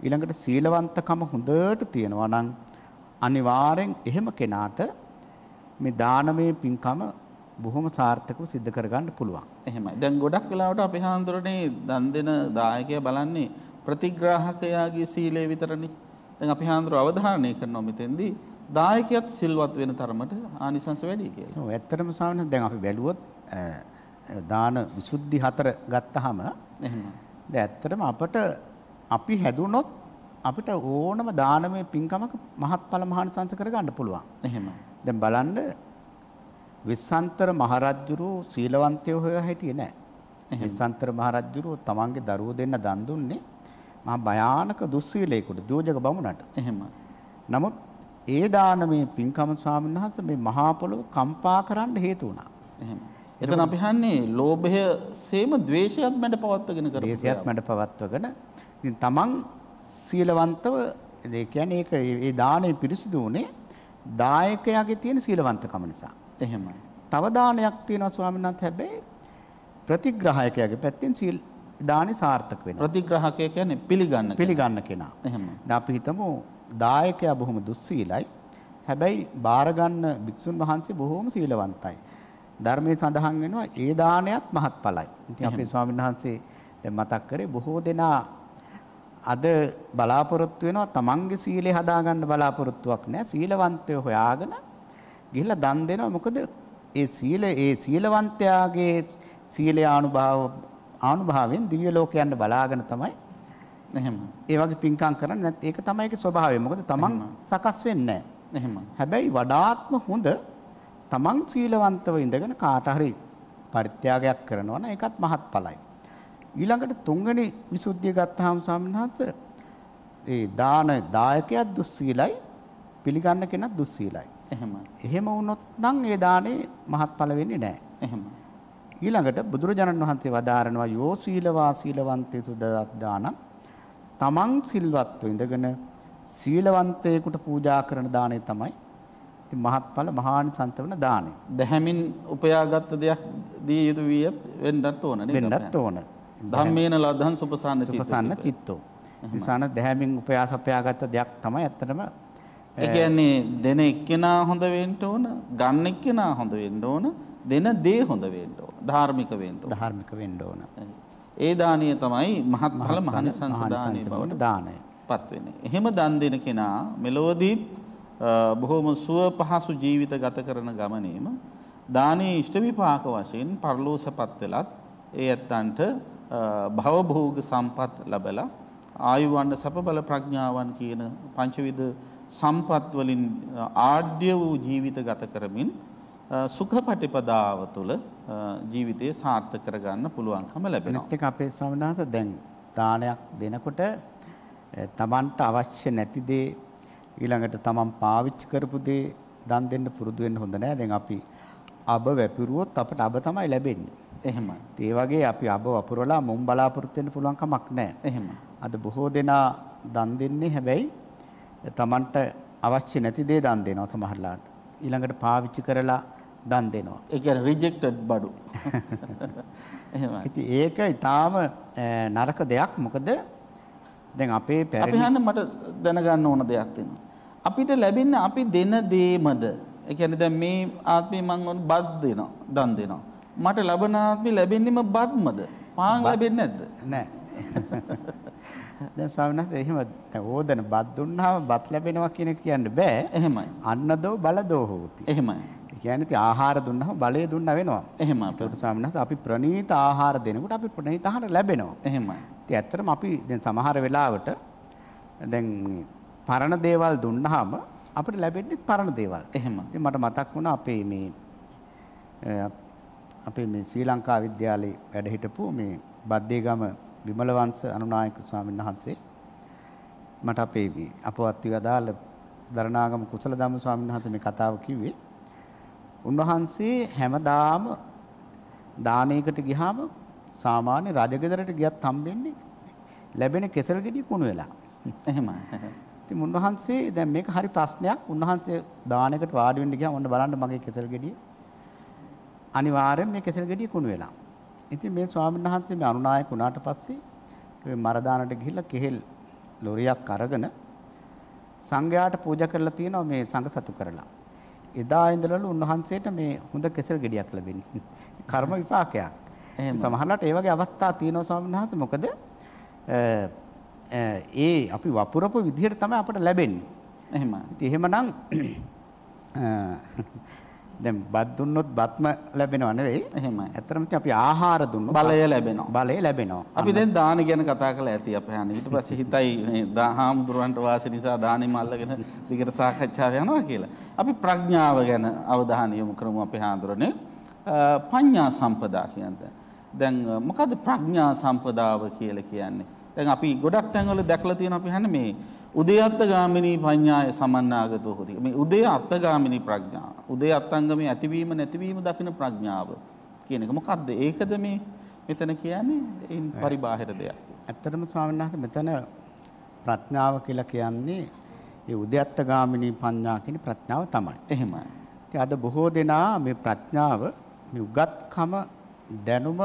ඊළඟට සීලවන්තකම හොඳට තියෙනවා නම් අනිවාර්යෙන් එහෙම කෙනාට මේ දානමය පින්කම බොහොම සාර්ථකව සිද්ධ කරගන්න පුළුවන්. එහෙමයි. දැන් ගොඩක් වෙලාවට අපි හාමුදුරනේ දන් දෙන දායකයා බලන්නේ ප්‍රතිග්‍රාහකයාගේ සීලය විතරනේ. දැන් අපි හාමුදුරුව අවධානය කරනවා මෙතෙන්දී දායකයත් සිල්වත් වෙන තරමට ආනිසංස වැඩි කියලා. ඔව් ඇත්තටම සාමාන්‍ය දැන් අපි බැලුවොත් දාන විසුද්ධි හතර ගත්තාම එහෙම. දැන් ඇත්තටම අපට අපි හැදුනොත් අපිට ඕනම දානමය පින්කමක මහත්ඵල මහානිසංස කරගන්න පුළුවන්. එහෙම. දැන් බලන්න විසන්තර මහරජුරු සීලවන්තයෝ හොයා හිටියේ නෑ. විසන්තර මහරජුරු තමන්ගේ දරුවෝ දෙන්න දන් දුන්නේ මහා භයානක දුස්සීලයකට ජෝජක බමුණට. එහෙම. නමුත් ඒ දානමේ පින්කම ස්වාමීන් වහන්සේ මේ මහා පොළොව කම්පා කරන්න හේතු වුණා. එහෙම. එතන අපි හන්නේ ලෝභය සේම ද්වේෂයත් මැඩ පවත්වගෙන කරපු. ද්වේෂයත් මැඩ පවත්වගෙන ඉතින් තමන් සීලවන්තව ඒ කියන්නේ ඒක ඒ දාණය පිරිසිදු උනේ දායකයාගේ තියෙන සීලවන්තකම නිසා. එහෙමයි. තව දානයක් තියෙනවා ස්වාමීන් වහන්සේ හැබැයි ප්‍රතිග්‍රාහකයාගේ පැත්තෙන් සීල් දානි සාර්ථක වෙනවා. ප්‍රතිග්‍රාහකය කියන්නේ පිළිගන්න පිළිගන්න කෙනා. එහෙම. දැන් අපි හිතමු දායකයා බොහොම දුස්සීලයි. හැබැයි බාර ගන්න භික්ෂුන් වහන්සේ බොහොම සීලවන්තයි. ධර්මයේ සඳහන් වෙනවා ඒ දානයත් මහත්ඵලයි. ඉතින් අපේ ස්වාමීන් වහන්සේ දැන් මතක් කරේ බොහෝ දෙනා අද බලාපොරොත්තු වෙනවා තමන්ගේ සීලය හදාගන්න බලාපොරොත්තුවක් නැහැ. සීලවන්තයෝ හොයාගෙන ගිහිල්ලා දන් දෙනවා මොකද ඒ සීල ඒ සීලවන්තයාගේ සීලය අනුභව අනුභවයෙන් දිව්‍ය ලෝකයන්ට බලාගෙන තමයි එහෙම ඒ වගේ පින්කම් කරන්නේ නැත් ඒක තමයි ඒකේ ස්වභාවය මොකද තමන් සකස් වෙන්නේ එහෙම හැබැයි වඩාත්ම හොඳ තමන් සීලවන්තව ඉඳගෙන කාට හරි පරිත්‍යාගයක් කරනවා නම් ඒකත් මහත්ඵලයි ඊළඟට තුන්වෙනි විසුද්ධිය ගත්තාම සම්හත ඒ දාන දායකයා දුස්සීලයි පිළිගන්න කෙනා දුස්සීලයි එහෙම. එහෙම වුණොත් නම් ඒ දානේ මහත්ඵල වෙන්නේ නැහැ. එහෙම. ඊළඟට බුදුරජාණන් වහන්සේ වදාරනවා යෝ සීලවා සීලවන්තේ සුදදත් දාන තමන් සිල්වත්ව ඉඳගෙන සීලවන්තයෙකුට පූජා කරන දාණය තමයි ඉතින් මහත්ඵල මහානිසන්ත වෙන දාණය. දැහැමින් උපයාගත් දෙයක් දී යුතු විය වෙන්නත් ඕන නේද? වෙන්නත් ඕන. ධම්මේන ලද්ධං සුපසන්න චිත්තෝ. සුපසන්න චිත්තෝ. නිසාන දැහැමින් උපයාස අපයාගත් දෙයක් තමයි ඇත්තටම ඒ කියන්නේ දෙන එක්කෙනා හොඳ වෙන්න ඕන, ගන්න එක්කෙනා හොඳ වෙන්න ඕන, දෙන දේ හොඳ වෙන්න ඕන, ධාර්මික වෙන්න ඕන. ධාර්මික වෙන්න ඕන. ඒ දානය තමයි මහත් පහළ මහනිසංස දානය බවට දානය. පත් වෙන්නේ. එහෙම දන් දෙන කෙනා මෙලොවදී බොහොම සුව පහසු ජීවිත ගත කරන ගමනේම දානයේ ඉෂ්ට විපාක වශයෙන් පරලෝසපත් වෙලත් ඒ ඇත්තන්ට භවභෝග සම්පත් ලැබලා ආයු වන්න සප බල ප්‍රඥාවන් කියන පංචවිධ සම්පත් වලින් ආඩ්‍ය වූ ජීවිත ගත කරමින් සුඛපටිපදාව තුළ ජීවිතය සාර්ථක කරගන්න පුළුවන්කම ලැබෙනවා. ඒත් එක අපේ ස්වාමිනාස දැන් දානයක් දෙනකොට තමන්ට අවශ්‍ය නැති දේ ඊළඟට තමන් පාවිච්චි කරපු දේ දන් දෙන්න පුරුදු වෙන්න හොඳ නෑ. දැන් අපි අබ වැපිරුවොත් අපට අබ තමයි ලැබෙන්නේ. එහෙමයි. ඒ වගේ අපි අබ වපුරලා මුම් බලාපොරොත්තු වෙන්න පුළුවන් කමක් නැහැ. එහෙමයි. අද බොහෝ දෙනා දන් දෙන්නේ හැබැයි තමන්ට අවශ්‍ය නැති දේ දන් දෙනවා සමහරලාට. ඊළඟට පාවිච්චි කරලා දන් දෙනවා. ඒ කියන්නේ රිජෙක්ටඩ් බඩු. එහෙමයි. ඉතින් ඒක ඊටාම නරක දෙයක්. මොකද දැන් අපේ පැරණි අපි හන්න මට දැනගන්න ඕන දෙයක් තියෙනවා. අපිට ලැබෙන්නේ අපි දෙන දේමද? ඒ කියන්නේ දැන් මේ ආත්මේ මම ඔන්න බත් දෙනවා, දන් දෙනවා. මට ලබන ආත්මේ ලැබෙන්නේම බත්මද? පාන් ලැබෙන්නේ නැද්ද? නෑ. දැන් ස්වාමීන් වහන්සේ එහෙම දැන් ඕදන බත් දුන්නාම බත් ලැබෙනවා කියන එක කියන්න බෑ. එහෙමයි. අන්නදෝ බලදෝ හෝති. එහෙමයි. ඒ කියන්නේ ඉතින් ආහාර දුන්නාම බලය දුන්නා වෙනවා. එහෙමයි. ඒකට ස්වාමීන් වහන්සේ අපි ප්‍රණීත ආහාර දෙනකොට අපි ප්‍රණීත ආහාර ලැබෙනවා. එහෙමයි. ඉතින් ඇත්තටම අපි දැන් සමහර වෙලාවට දැන් පරණ දේවල් දුන්නාම අපිට ලැබෙන්නේ පරණ දේවල්. එහෙමයි. ඉතින් මට මතක් වුණා අපේ මේ අපේ මේ ශ්‍රී ලංකා විද්‍යාලේ වැඩ හිටපු මේ බද්දේගම විමලවංශ අනුනායක ස්වාමීන් වහන්සේ මට අපේ මේ අපවත් විගදාල දරණාගම කුසල ධම්ම ස්වාමීන් වහන්සේ මේ කතාව කිව්වේ. උන්වහන්සේ හැමදාම දානයකට ගියාම සාමාන්‍ය රජගෙදරට ගියත් හම්බෙන්නේ ලැබෙන කෙසල් ගෙඩිය කුණු වෙලා. එහෙමයි. ඉතින් උන්වහන්සේ දැන් මේක හරි ප්‍රශ්නයක්. උන්වහන්සේ දානයකට වාඩි වෙන්න ගියාම ඔන්න බලන්න මගේ කෙසල් ගෙඩිය අනිවාර්යෙන් මේ කෙසල් ගෙඩිය කුණු වෙලා. ඉතින් මේ ස්වාමීන් වහන්සේ මේ අනුනායක වුණාට පස්සේ ඒ මරදානට ගිහිල්ලා කෙහෙල් ලොරියක් අරගෙන සංඝයාට පූජා කරලා තියෙනවා මේ සංඝ සතු කරලා. එදා ඉඳලලු උන්වහන්සේට මේ හොඳ කෙසල් ගෙඩියක් ලැබෙන්නේ. කර්ම විපාකයක්. සමහරවිට ඒ වගේ අවස්ථා තියෙනවා ස්වාමීන් වහන්සේ. මොකද ඒ අපි වපුරපු විදිහට තමයි අපට ලැබෙන්නේ. එහෙම. ඉතින් එහෙමනම් දැන් බත් දුන්නොත් බත්ම ලැබෙනව නෙවෙයි. එහෙමයි. ඇත්තටම ඉතින් අපි ආහාර දුන්නොත් බලය ලැබෙනවා. බලය ලැබෙනවා. අපි දැන් දාන ගැන කතා කරලා ඇති අපේ අනේ. ඊට පස්සේ හිතයි මේ දහාමුදුරන්ට වාසි නිසා දානෙම අල්ලගෙන දිගට සාකච්ඡාව යනවා කියලා. අපි ප්‍රඥාව ගැන අවධානය යොමු කරමු අපේ හාඳුරනේ. පඤ්ඤා සම්පදා කියන්නේ. දැන් මොකද ප්‍රඥා සම්පදාව කියලා කියන්නේ? දැන් අපි ගොඩක් තැන්වල දැකලා තියෙනවා අපි හැන්නේ මේ උදේ අත්තගාමිනී පඤ්ඤාය සමන්නාගතෝ හොති. මේ උදේ අත්තගාමිනී ප්‍රඥා. උදේ අත්තංගමේ ඇතිවීම නැතිවීම දකින ප්‍රඥාව කියන එක මොකද්ද? ඒකද මේ මෙතන කියන්නේ ඒන් පරිබාහිර දෙයක්. ඇත්තටම ස්වාමීන් වහන්සේ මෙතන ප්‍රඥාව කියලා කියන්නේ ඒ උදේ අත්තගාමිනී පඤ්ඤා කියන ප්‍රඥාව තමයි. එහෙමයි. ඉතින් අද බොහෝ දෙනා මේ ප්‍රඥාව මේ උගත්කම දැනුම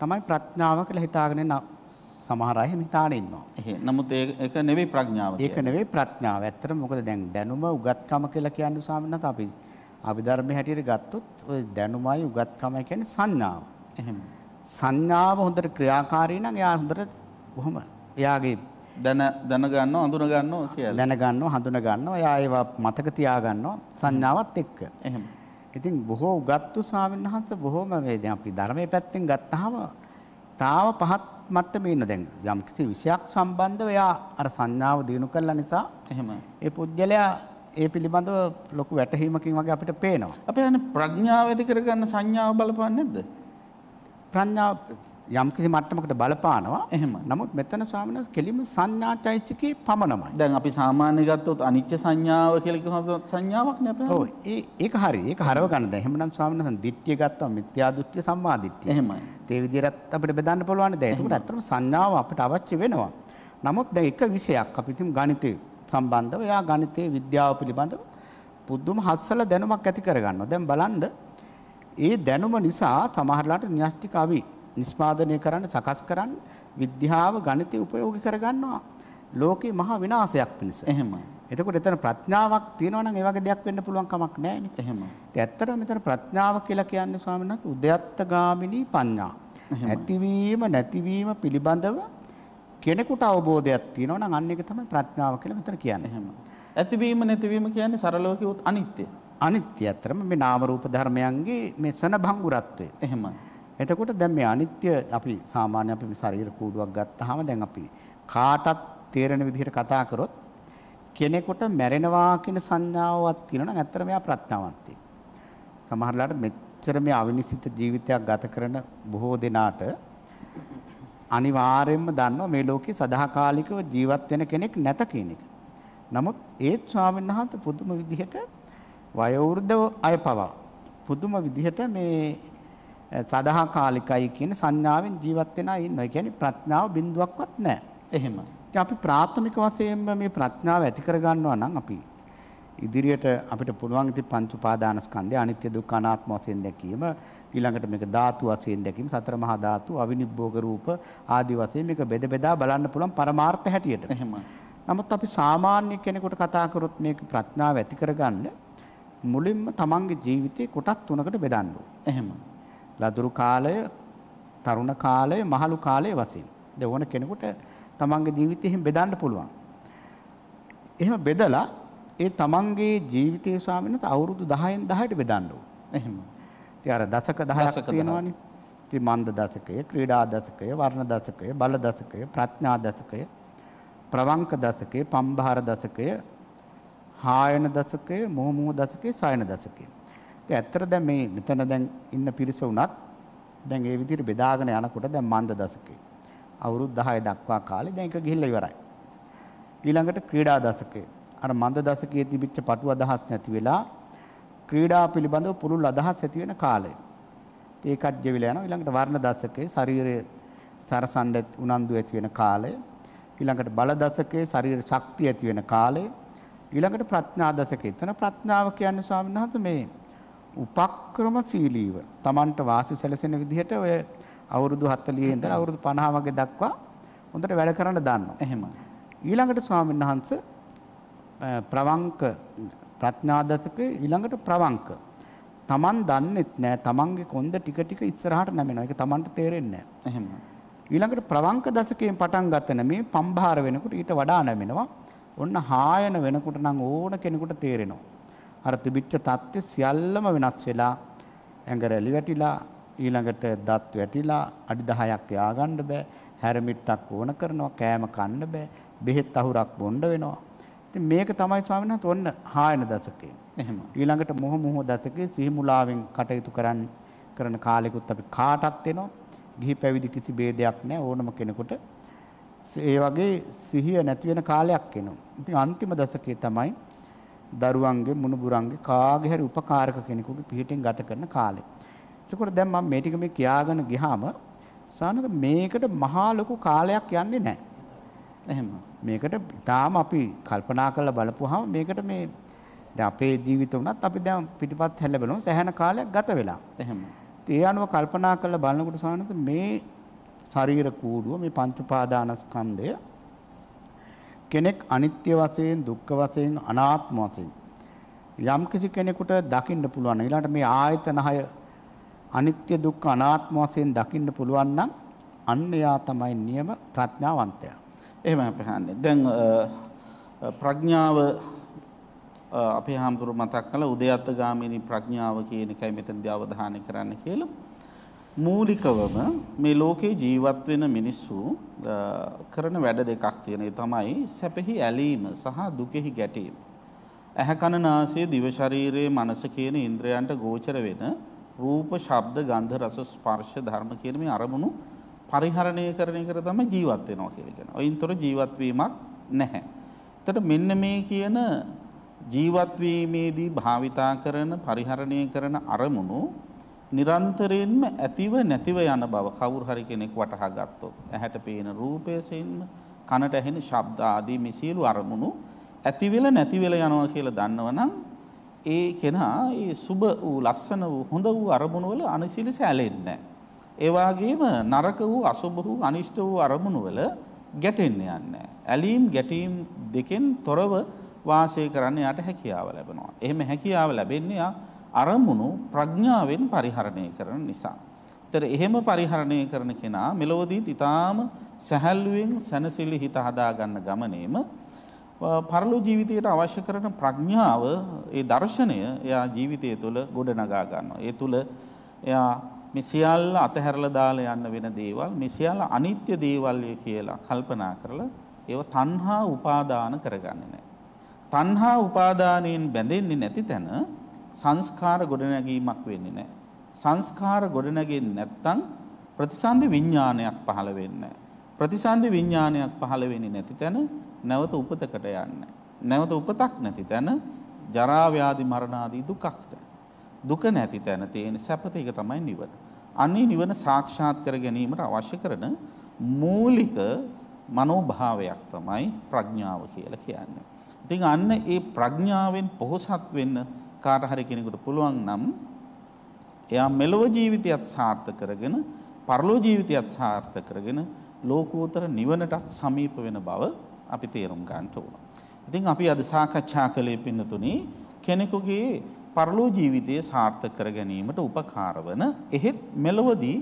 තමයි ප්‍රඥාව කියලා හිතාගෙන සමහර අය හිතාන ඉන්නවා. නමුත් ඒක නෙවෙයි ප්‍රඥාව. ඒක නෙවෙයි ප්‍රඥාව. ඇත්තට මොකද දැන් දැනුම උගත්කම කියලා කියන්නේ ස්වාමීන් වහන්සේ අපි අභිධර්මයේ හැටියට ගත්තොත් ওই දැනුමයි උගත්කම කියන්නේ සංඥාව. එහෙම. සංඥාව හොඳට ක්‍රියාකාරී නම් එයා හොඳට බොහොම එයාගේ දැන දැන ගන්නවා හඳුන ගන්නවා සියල්ල. දැන ගන්නවා හඳුන ගන්නවා. එයා ඒවා මතක තියා ගන්නවා සංඥාවත් එක්ක. එහෙම. ඉතින් බොහෝ උගත්තු ස්වාමීන් වහන්සේ බොහෝම මේ දැන් අපි ධර්මයේ පැත්තෙන් ගත්තාම තාව පහත් මට්ටමේ ඉන්න දැන් යම් කිසි විෂයක් සම්බන්ධව එයා අර සංඥාව දිනු කළා නිසා එහෙම ඒ පුද්ගලයා ඒ පිළිබඳව ලොකු වැටහීමකින් වගේ අපිට පේනවා. අපි යන්නේ ප්‍රඥාව ඇති කරගන්න සංඥාව බලපන්නේ නැද්ද? ප්‍රඥාව යම් කිසි මට්ටමකට බලපානවා. එහෙම. නමුත් මෙතන ස්වාමීන් වහන්සේ කෙලිම සංඥාචෛතසිකේ පමණමයි. දැන් අපි සාමාන්‍ය ගත්තොත් අනිච්ච සංඥාව කියලා කිව්වම සංඥාවක් නේ අපේ. ඔව්. ඒ ඒක හරි. ඒක හරව ගන්න දැන්. එහෙමනම් ස්වාමීන් වහන්සේ දිට්ඨිය ගත්තම මිත්‍යා දෘෂ්ටි සම්මා දෘෂ්ටි. එහෙමයි. ඒ විදිහට අපිට බෙදන්න පුළුවන් දැන්. ඒකට ඇත්තටම සංඥාව අපිට අවශ්‍ය වෙනවා. නමුත් දැන් එක විෂයක් අපි තුමු ගණිතය සම්බන්ධව එයා ගණිතයේ විද්‍යාව පිළිබඳව පුදුම හස්සල දැනුමක් ඇති කරගන්නවා. දැන් බලන්න ඒ දැනුම නිසා සමහරලාට න්‍යෂ්ටික අවි නිෂ්පාදනය කරන්න සකස් කරන්න විද්‍යාව ගණිතය උපයෝගී කරගන්නවා. ලෝකේ මහා විනාශයක් පිණිස. එහෙමයි. එතකොට එතන ප්‍රඥාවක් තියෙනවා නම් ඒ වගේ දෙයක් වෙන්න පුළුවන් කමක් නැහැ නේ. එහෙම. ඒත් ඇත්තටම මෙතන ප්‍රඥාව කියලා කියන්නේ ස්වාමීන් වහන්සේ උද්‍යත්ත ගාමිනී පඤ්ඤා. ඇතිවීම නැතිවීම පිළිබඳව කෙනෙකුට අවබෝධයක් තියෙනවා නම් අන්න ඒක තමයි ප්‍රඥාව කියලා මෙතන කියන්නේ. එහෙම. ඇතිවීම නැතිවීම කියන්නේ සරලව කිව්වොත් අනිත්‍ය. අනිත්‍ය ඇත්තටම මේ නාම රූප ධර්මයන්ගේ මේ සනභංගුරත්වය. එහෙමයි. එතකොට දැන් මේ අනිත්‍ය අපි සාමාන්‍ය අපි ශරීර කූඩුවක් ගත්තාම දැන් අපි කාටත් තේරෙන විදිහට කතා කරොත් කෙනෙකුට මැරෙනවා කියන සංඥාවක් තියෙනවා නම් ඇත්තට මෙයා ප්‍රඥාවන්තයෙක්. සමහරලාට මෙච්චර මේ අවිනිශ්චිත ජීවිතයක් ගත කරන බොහෝ දෙනාට අනිවාර්යයෙන්ම දන්නවා මේ ලෝකේ සදාකාලිකව ජීවත් වෙන කෙනෙක් නැත කියන එක. නමුත් ඒත් ස්වාමීන් වහන්සේ පුදුම විදිහට වයෝවෘද්ධ අය පවා පුදුම විදිහට මේ සදාකාලිකයි කියන සංඥාවෙන් ජීවත් වෙනා ඉන්නවා. ඒ කියන්නේ ප්‍රඥාව බිඳුවක්වත් නැහැ. එහෙම. අපි ප්‍රාථමික වශයෙන්ම මේ ප්‍රඥාව ඇති කරගන්නවා නම් අපි ඉදිරියට අපිට පුළුවන් ඉති පංච උපාදානස්කන්ධය අනිත්‍ය දුක්ඛ අනාත්ම වශයෙන් දැකීම ඊළඟට මේක ධාතු වශයෙන් දැකීම සතර මහා ධාතු අවිනිබ්බෝග රූප ආදී වශයෙන් මේක බෙද බෙදා බලන්න පුළුවන් පරමාර්ථ හැටියට. එහෙම. නමුත් අපි සාමාන්‍ය කෙනෙකුට කතා කරොත් මේක ප්‍රඥාව ඇති කරගන්න මුලින්ම තමන්ගේ ජීවිතේ කොටස් තුනකට බෙදන්න ඕනේ. එහෙම. ලදරු කාලය, තරුණ කාලය, මහලු කාලය වශයෙන්. ඒ ඕන කෙනෙකුට තමන්ගේ ජීවිතය එහෙම බෙදන්න පුළුවන්. එහෙම බෙදලා ඒ තමන්ගේ ජීවිතයේ ස්වාමීන් අවුරුදු 10න් 10ට බෙදන්න එහෙම. ඉතින් අර දශක 10ක් තියෙනවනේ. ඉතින් මන්ද දශකය, ක්‍රීඩා දශකය, වර්ණ දශකය, බල දශකය, ප්‍රඥා දශකය, ප්‍රවංක දශකය, පම්භාර දශකය, හායන දශකය, මොහමුහ දශකය, සයන දශකය. ඉතින් ඇත්තට දැන් මේ මෙතන දැන් ඉන්න පිරිස උනත් දැන් ඒ විදිහට බෙදාගෙන යනකොට දැන් මන්ද දශකේ අවුරුදු 10 දක්වා කාලේ දැන් එක ගිහිල්ලා ඉවරයි. ඊළඟට ක්‍රීඩා දශකේ අර මන්ද දශකයේ තිබිච්ච පටු අදහස් නැති වෙලා ක්‍රීඩා පිළිබඳව පුළුල් අදහස් ඇති වෙන කාලය. ඒකත් ජීවිලා යනවා ඊළඟට වර්ණ දශකයේ ශරීරයේ සරසන්න උනන්දු ඇති වෙන කාලය ඊළඟට බල දශකයේ ශරීර ශක්තිය ඇති වෙන කාලය ඊළඟට ප්‍රඥා දශකයේ එතන ප්‍රඥාව කියන්නේ ස්වාමීන් වහන්සේ මේ උපක්‍රමශීලීව Tamanට වාසි සැලසෙන විදිහට ඔය අවුරුදු 40 ඉඳලා අවුරුදු 50 වගේ දක්වා හොඳට වැඩ කරන්න දානවා. එහෙම. ඊළඟට ස්වාමීන් වහන්සේ ප්‍රවංක ප්‍රඥාදසක ඊළඟට ප්‍රවංක. Taman දන්නෙත් නෑ Tamanගේ කොන්ද ටික ටික ඉස්සරහට නැමෙනවා. ඒක Tamanට තේරෙන්නේ නෑ. එහෙම. ඊළඟට ප්‍රවංක දශකයෙන් පටන් ගන්න මේ පම්භාර වෙනකොට ඊට වඩා නැමෙනවා. ඔන්න හායන වෙනකොට නම් ඕන කෙනෙකුට තේරෙනවා. අර තිබිච්ච தත්ත්‍ය සියල්ලම වෙනස් වෙලා ඇඟ රැලි වැටිලා ඊළඟට දත් වැටිලා අඩි 10ක් යාගන්න බෑ හැරමිට්ටක් ඕන කරනවා කෑම කන්න බෑ බෙහෙත් අහුරක් බොන්න වෙනවා ඉතින් මේක තමයි ස්වාමීන් වහන්සේ ඔන්න හායන දශකේ එහෙම ඊළඟට මොහ මොහ දශකේ සිහිමුලාවෙන් කටයුතු කරන්න කරන කාලෙකුත් අපි කාටත් එනවා ගිහි පැවිදි කිසි ભેදයක් නැහැ ඕනම කෙනෙකුට ඒ වගේ සිහිය නැති වෙන කාලයක් එනවා ඉතින් අන්තිම දශකේ තමයි දරුවන්ගේ මුණුබුරන්ගේ කාගේ හරි උපකාරක කෙනෙකුගේ පිහිටෙන් ගත කරන කාලේ. එතකොට දැන් මම මේ ටික මේ කියාගෙන ගියාම සානද මේකට මහා ලොකු කාලයක් යන්නේ නැහැ. එහෙම. මේකට ඊටාම අපි කල්පනා කරලා බලපුවාම මේකට මේ දැන් අපේ ජීවිත උනත් අපි දැන් පිටිපත් හැලබෙනවා සැහැණ කාලයක් ගත වෙලා. එහෙම. ඒ අනුව කල්පනා කරලා බලනකොට සානද මේ ශරීර කූඩුව මේ පංච උපාදානස්කන්ධය කෙනෙක් අනිත්‍ය වශයෙන් දුක්ඛ වශයෙන් අනාත්ම වශයෙන් යම් කිසි කෙනෙකුට දකින්න පුළුවන් ඊළාට මේ ආයතන හය අනිත්‍ය දුක්ඛ අනාත්ම වශයෙන් දකින්න පුළුවන් නම් අන්න එයා තමයි නියම ප්‍රඥාවන්තයා. එහෙම අපහන්නේ. දැන් ප්‍රඥාව අපේ හාමුදුරු මතක් කළ උදයත්ගාමිනී ප්‍රඥාව කියන එකයි මෙතනදී අවධානය කරන්න කියලා. මූලිකවම මේ ලෝකේ ජීවත් වෙන මිනිස්සු කරන වැඩ දෙකක් තියෙන. ඒ තමයි සැපෙහි ඇලීම සහ දුකෙහි ගැටීම. ඇහැ කන නාසය දිව ශරීරයේ මනස කියන ඉන්ද්‍රයන්ට ගෝචර වෙන රූප, ශබ්ද, ගන්ධ, රස, ස්පර්ශ ධර්ම කියන මේ අරමුණු පරිහරණය කරන එක තමයි ජීවත් වෙනවා කියලා කියනවා. ඔයින්තර ජීවත් වීමක් නැහැ. එතකොට මෙන්න මේ කියන ජීවත් වීමේදී භාවිතා කරන පරිහරණය කරන අරමුණු නිරන්තරයෙන්ම ඇතිව නැතිව යන බව කවුරු හරි කෙනෙක් වටහා ගත්තොත් ඇහැට පේන රූපයසින්ම කනට ඇහෙන ශබ්ද ආදී මේ සියලු අරමුණු ඇති වෙලා නැති වෙලා යනවා කියලා දන්නවනම් ඒ කෙනා ඒ සුබ වූ ලස්සන වූ හොඳ වූ අරමුණු වල අනිසිලස ඇලෙන්නේ ඒ වගේම නරක වූ අසුබ වූ අනිෂ්ට වූ අරමුණු වල ගැටෙන්න යන්නේ ඇලීම් ගැටීම් දෙකෙන් තොරව වාසය කරන්න යාට හැකියාව ලැබෙනවා. එහෙම හැකියාව ලැබෙන්නේ යා අරමුණු ප්‍රඥාවෙන් පරිහරණය කරන නිසා. ඒතර එහෙම පරිහරණය කරන කෙනා මෙලොවදීත් ඊටාම සැහැල්ලුවෙන් සැනසෙලි හිත හදා ගන්න ගමනේම පරලෝ ජීවිතයට අවශ්‍ය කරන ප්‍රඥාව ඒ දර්ශනය එයා ජීවිතය තුළ ගොඩනගා ගන්නවා. ඒ තුළ එයා මේ සියල්ල අතහැරලා දාලා යන්න වෙන දේවල් මේ සියල්ල අනිත්‍ය දේවල් කියලා කල්පනා කරලා ඒව තණ්හා උපාදාන කරගන්නේ නැහැ. තණ්හා උපාදානයෙන් බැඳෙන්නේ නැති තැන සංස්කාර ගොඩනැගීමක් වෙන්නේ නැහැ. සංස්කාර ගොඩනැගෙන්නේ නැත්නම් ප්‍රතිසන්දි විඥානයක් පහළ වෙන්නේ ප්‍රතිසන්දි විඥානයක් පහළ වෙන්නේ නැති තැන නැවත උපතකට යන්නේ. නැවත උපතක් නැති තැන ජරා ව්‍යාධි මරණ ආදී දුකක්ට. දුක නැති තැන තියෙන සැපත ඒක තමයි නිවන. අන්නේ නිවන සාක්ෂාත් කර ගැනීමට අවශ්‍ය කරන මූලික මනෝභාවයක් තමයි ප්‍රඥාව කියලා කියන්නේ. ඉතින් අන්න ඒ ප්‍රඥාවෙන් පොහොසත් වෙන්න කාට හරි කෙනෙකුට පුළුවන් නම් එයා මෙලොව ජීවිතයත් සාර්ථක කරගෙන පරලොව ජීවිතයත් සාර්ථක කරගෙන ලෝකෝත්තර නිවනටත් සමීප වෙන බව අපි තේරුම් ගන්න ඕන. ඉතින් අපි අද සාකච්ඡා කළේ පින්නතුනි කෙනෙකුගේ පරලෝ ජීවිතය සාර්ථක කර ගැනීමට උපකාර වන එහෙත් මෙලොවදී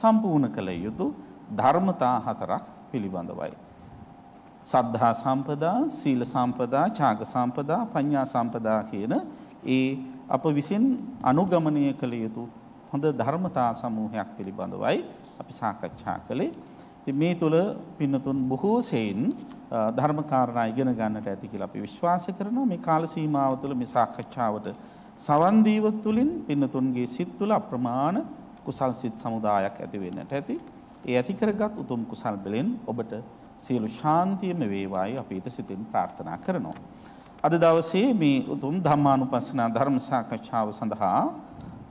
සම්පූර්ණ කළ යුතු ධර්මතා හතරක් පිළිබඳවයි. සද්ධා සම්පදා, සීල සම්පදා, ඡාග සම්පදා, පඤ්ඤා සම්පදා කියන ඒ අප විසින් අනුගමනය කළ යුතු හොඳ ධර්මතා සමූහයක් පිළිබඳවයි අපි සාකච්ඡා කළේ. ඉතින් මේ තුල පින්නතුන් බොහෝ සෙයින් ධර්ම කාරණා ඉගෙන ගන්නට ඇති කියලා අපි විශ්වාස කරනවා. මේ කාල සීමාව තුළ මේ සාකච්ඡාවට සවන් දීව තුළින් පින්නතුන්ගේ සිත් තුළ අප්‍රමාණ කුසල් සිත් සමුදායක් ඇති වෙන්නට ඇති. ඒ ඇති කරගත් උතුම් කුසල් බලෙන් ඔබට සියලු ශාන්තියම වේවායි අපි ඊට සිතින් ප්‍රාර්ථනා කරනවා. අද දවසේ මේ උතුම් ධම්මානුපස්සනා ධර්ම සාකච්ඡාව සඳහා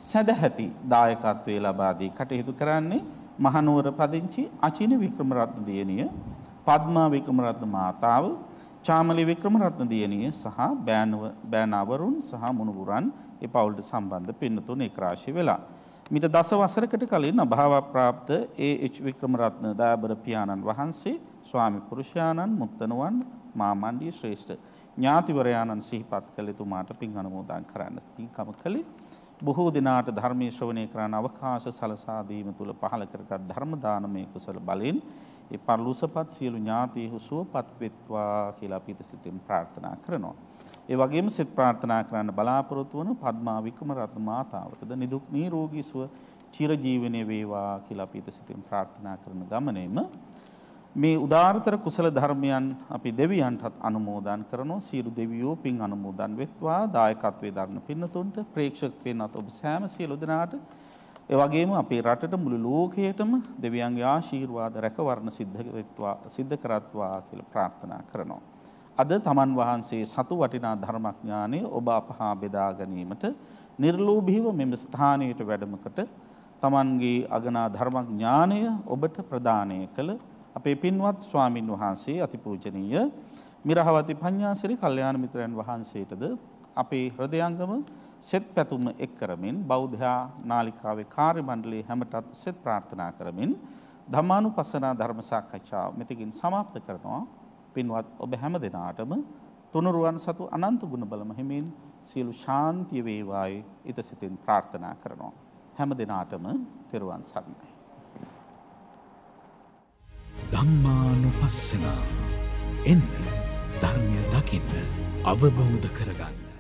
සදැහැති දායකත්වයේ ලබා දී කටයුතු කරන්නේ මහනුවර පදිංචි අචින වික්‍රමරත්න දියණිය, පద్මා වික්‍රමරත්න මාතාව, චාමලි වික්‍රමරත්න දියණිය සහ බෑනුව බෑනවරුන් සහ මුණුබුරන් ඒ පවුලට සම්බන්ධ පින්නතුන් එක් රාශි වෙලා. මිට දස වසරකට කලින් අභාව ප්‍රාප්ත ඒ එච් වික්‍රමරත්න දයාබර පියාණන් වහන්සේ ස්වාමි පුරුෂයාණන් මුත්තනුවන් මාමණ්ඩී ශ්‍රේෂ්ඨ ඥාතිවරයාණන් සිහිපත් කළ එතුමාට පින් අනුමෝදන් කරන්න පින්කම කළේ බොහෝ දිනාට ධර්මයේ ශ්‍රවණය කරන අවකාශ සලසා දීම තුල පහළ කරගත් ධර්ම දානමය කුසල බලෙන් ඒ පරිලෝසපත් සියලු ඥාතීහු සුවපත් වෙත්වා කියලා අපි සිතින් ප්‍රාර්ථනා කරනවා. ඒ වගේම සිත ප්‍රාර්ථනා කරන්න බලාපොරොත්තු වන පద్මා වික්‍රමරත්න මාතාවටද නිදුක් නිරෝගී සුව චිරජීවනයේ වේවා කියලා අපි සිතින් ප්‍රාර්ථනා කරන ගමනේම මේ උදාාරතර කුසල ධර්මයන් අපි දෙවියන්ටත් අනුමෝදන් කරනවා සියලු දෙවියෝ පින් අනුමෝදන් වෙත්වා දායකත්වයේ දරන පින්නතුන්ට ප්‍රේක්ෂකත්වයෙන්ත් ඔබ සෑම සියලු දෙනාට ඒ වගේම අපේ රටට මුළු ලෝකයටම දෙවියන්ගේ ආශිර්වාද රැකවරණ සිද්ධ වෙත්වා සිද්ධ කරත්වා කියලා ප්‍රාර්ථනා කරනවා. අද තමන් වහන්සේ සතු වටිනා ධර්මඥානෙ ඔබ අපහා බෙදා ගැනීමට නිර්ලෝභීව මෙම ස්ථානයට වැඩමකට තමන්ගේ අගනා ධර්මඥානය ඔබට ප්‍රදානය කළ අපේ පින්වත් ස්වාමින් වහන්සේ අතිපූජනීය මිරහවති පඤ්ඤාසිරි කල්යාණ මිත්‍රයන් වහන්සේටද අපේ හෘදයාංගම සෙත් පැතුම එක් කරමින් බෞද්ධා නාලිකාවේ කාර්ය මණ්ඩලයේ හැමටත් සෙත් ප්‍රාර්ථනා කරමින් ධර්මානුපස්සනා ධර්ම සාකච්ඡාව මෙතකින් સમાપ્ત කරනවා පින්වත් ඔබ හැම දිනාටම තුනුරුවන් සතු අනන්ත ගුණ බල මහිමින් සියලු ශාන්තිය වේවායි ිතසිතින් ප්‍රාර්ථනා කරනවා හැම දිනාටම තෙරුවන් සරණයි ධම්මානුපස්සනා එන්න ධර්මය දකින්න අවබෝධ කරගන්න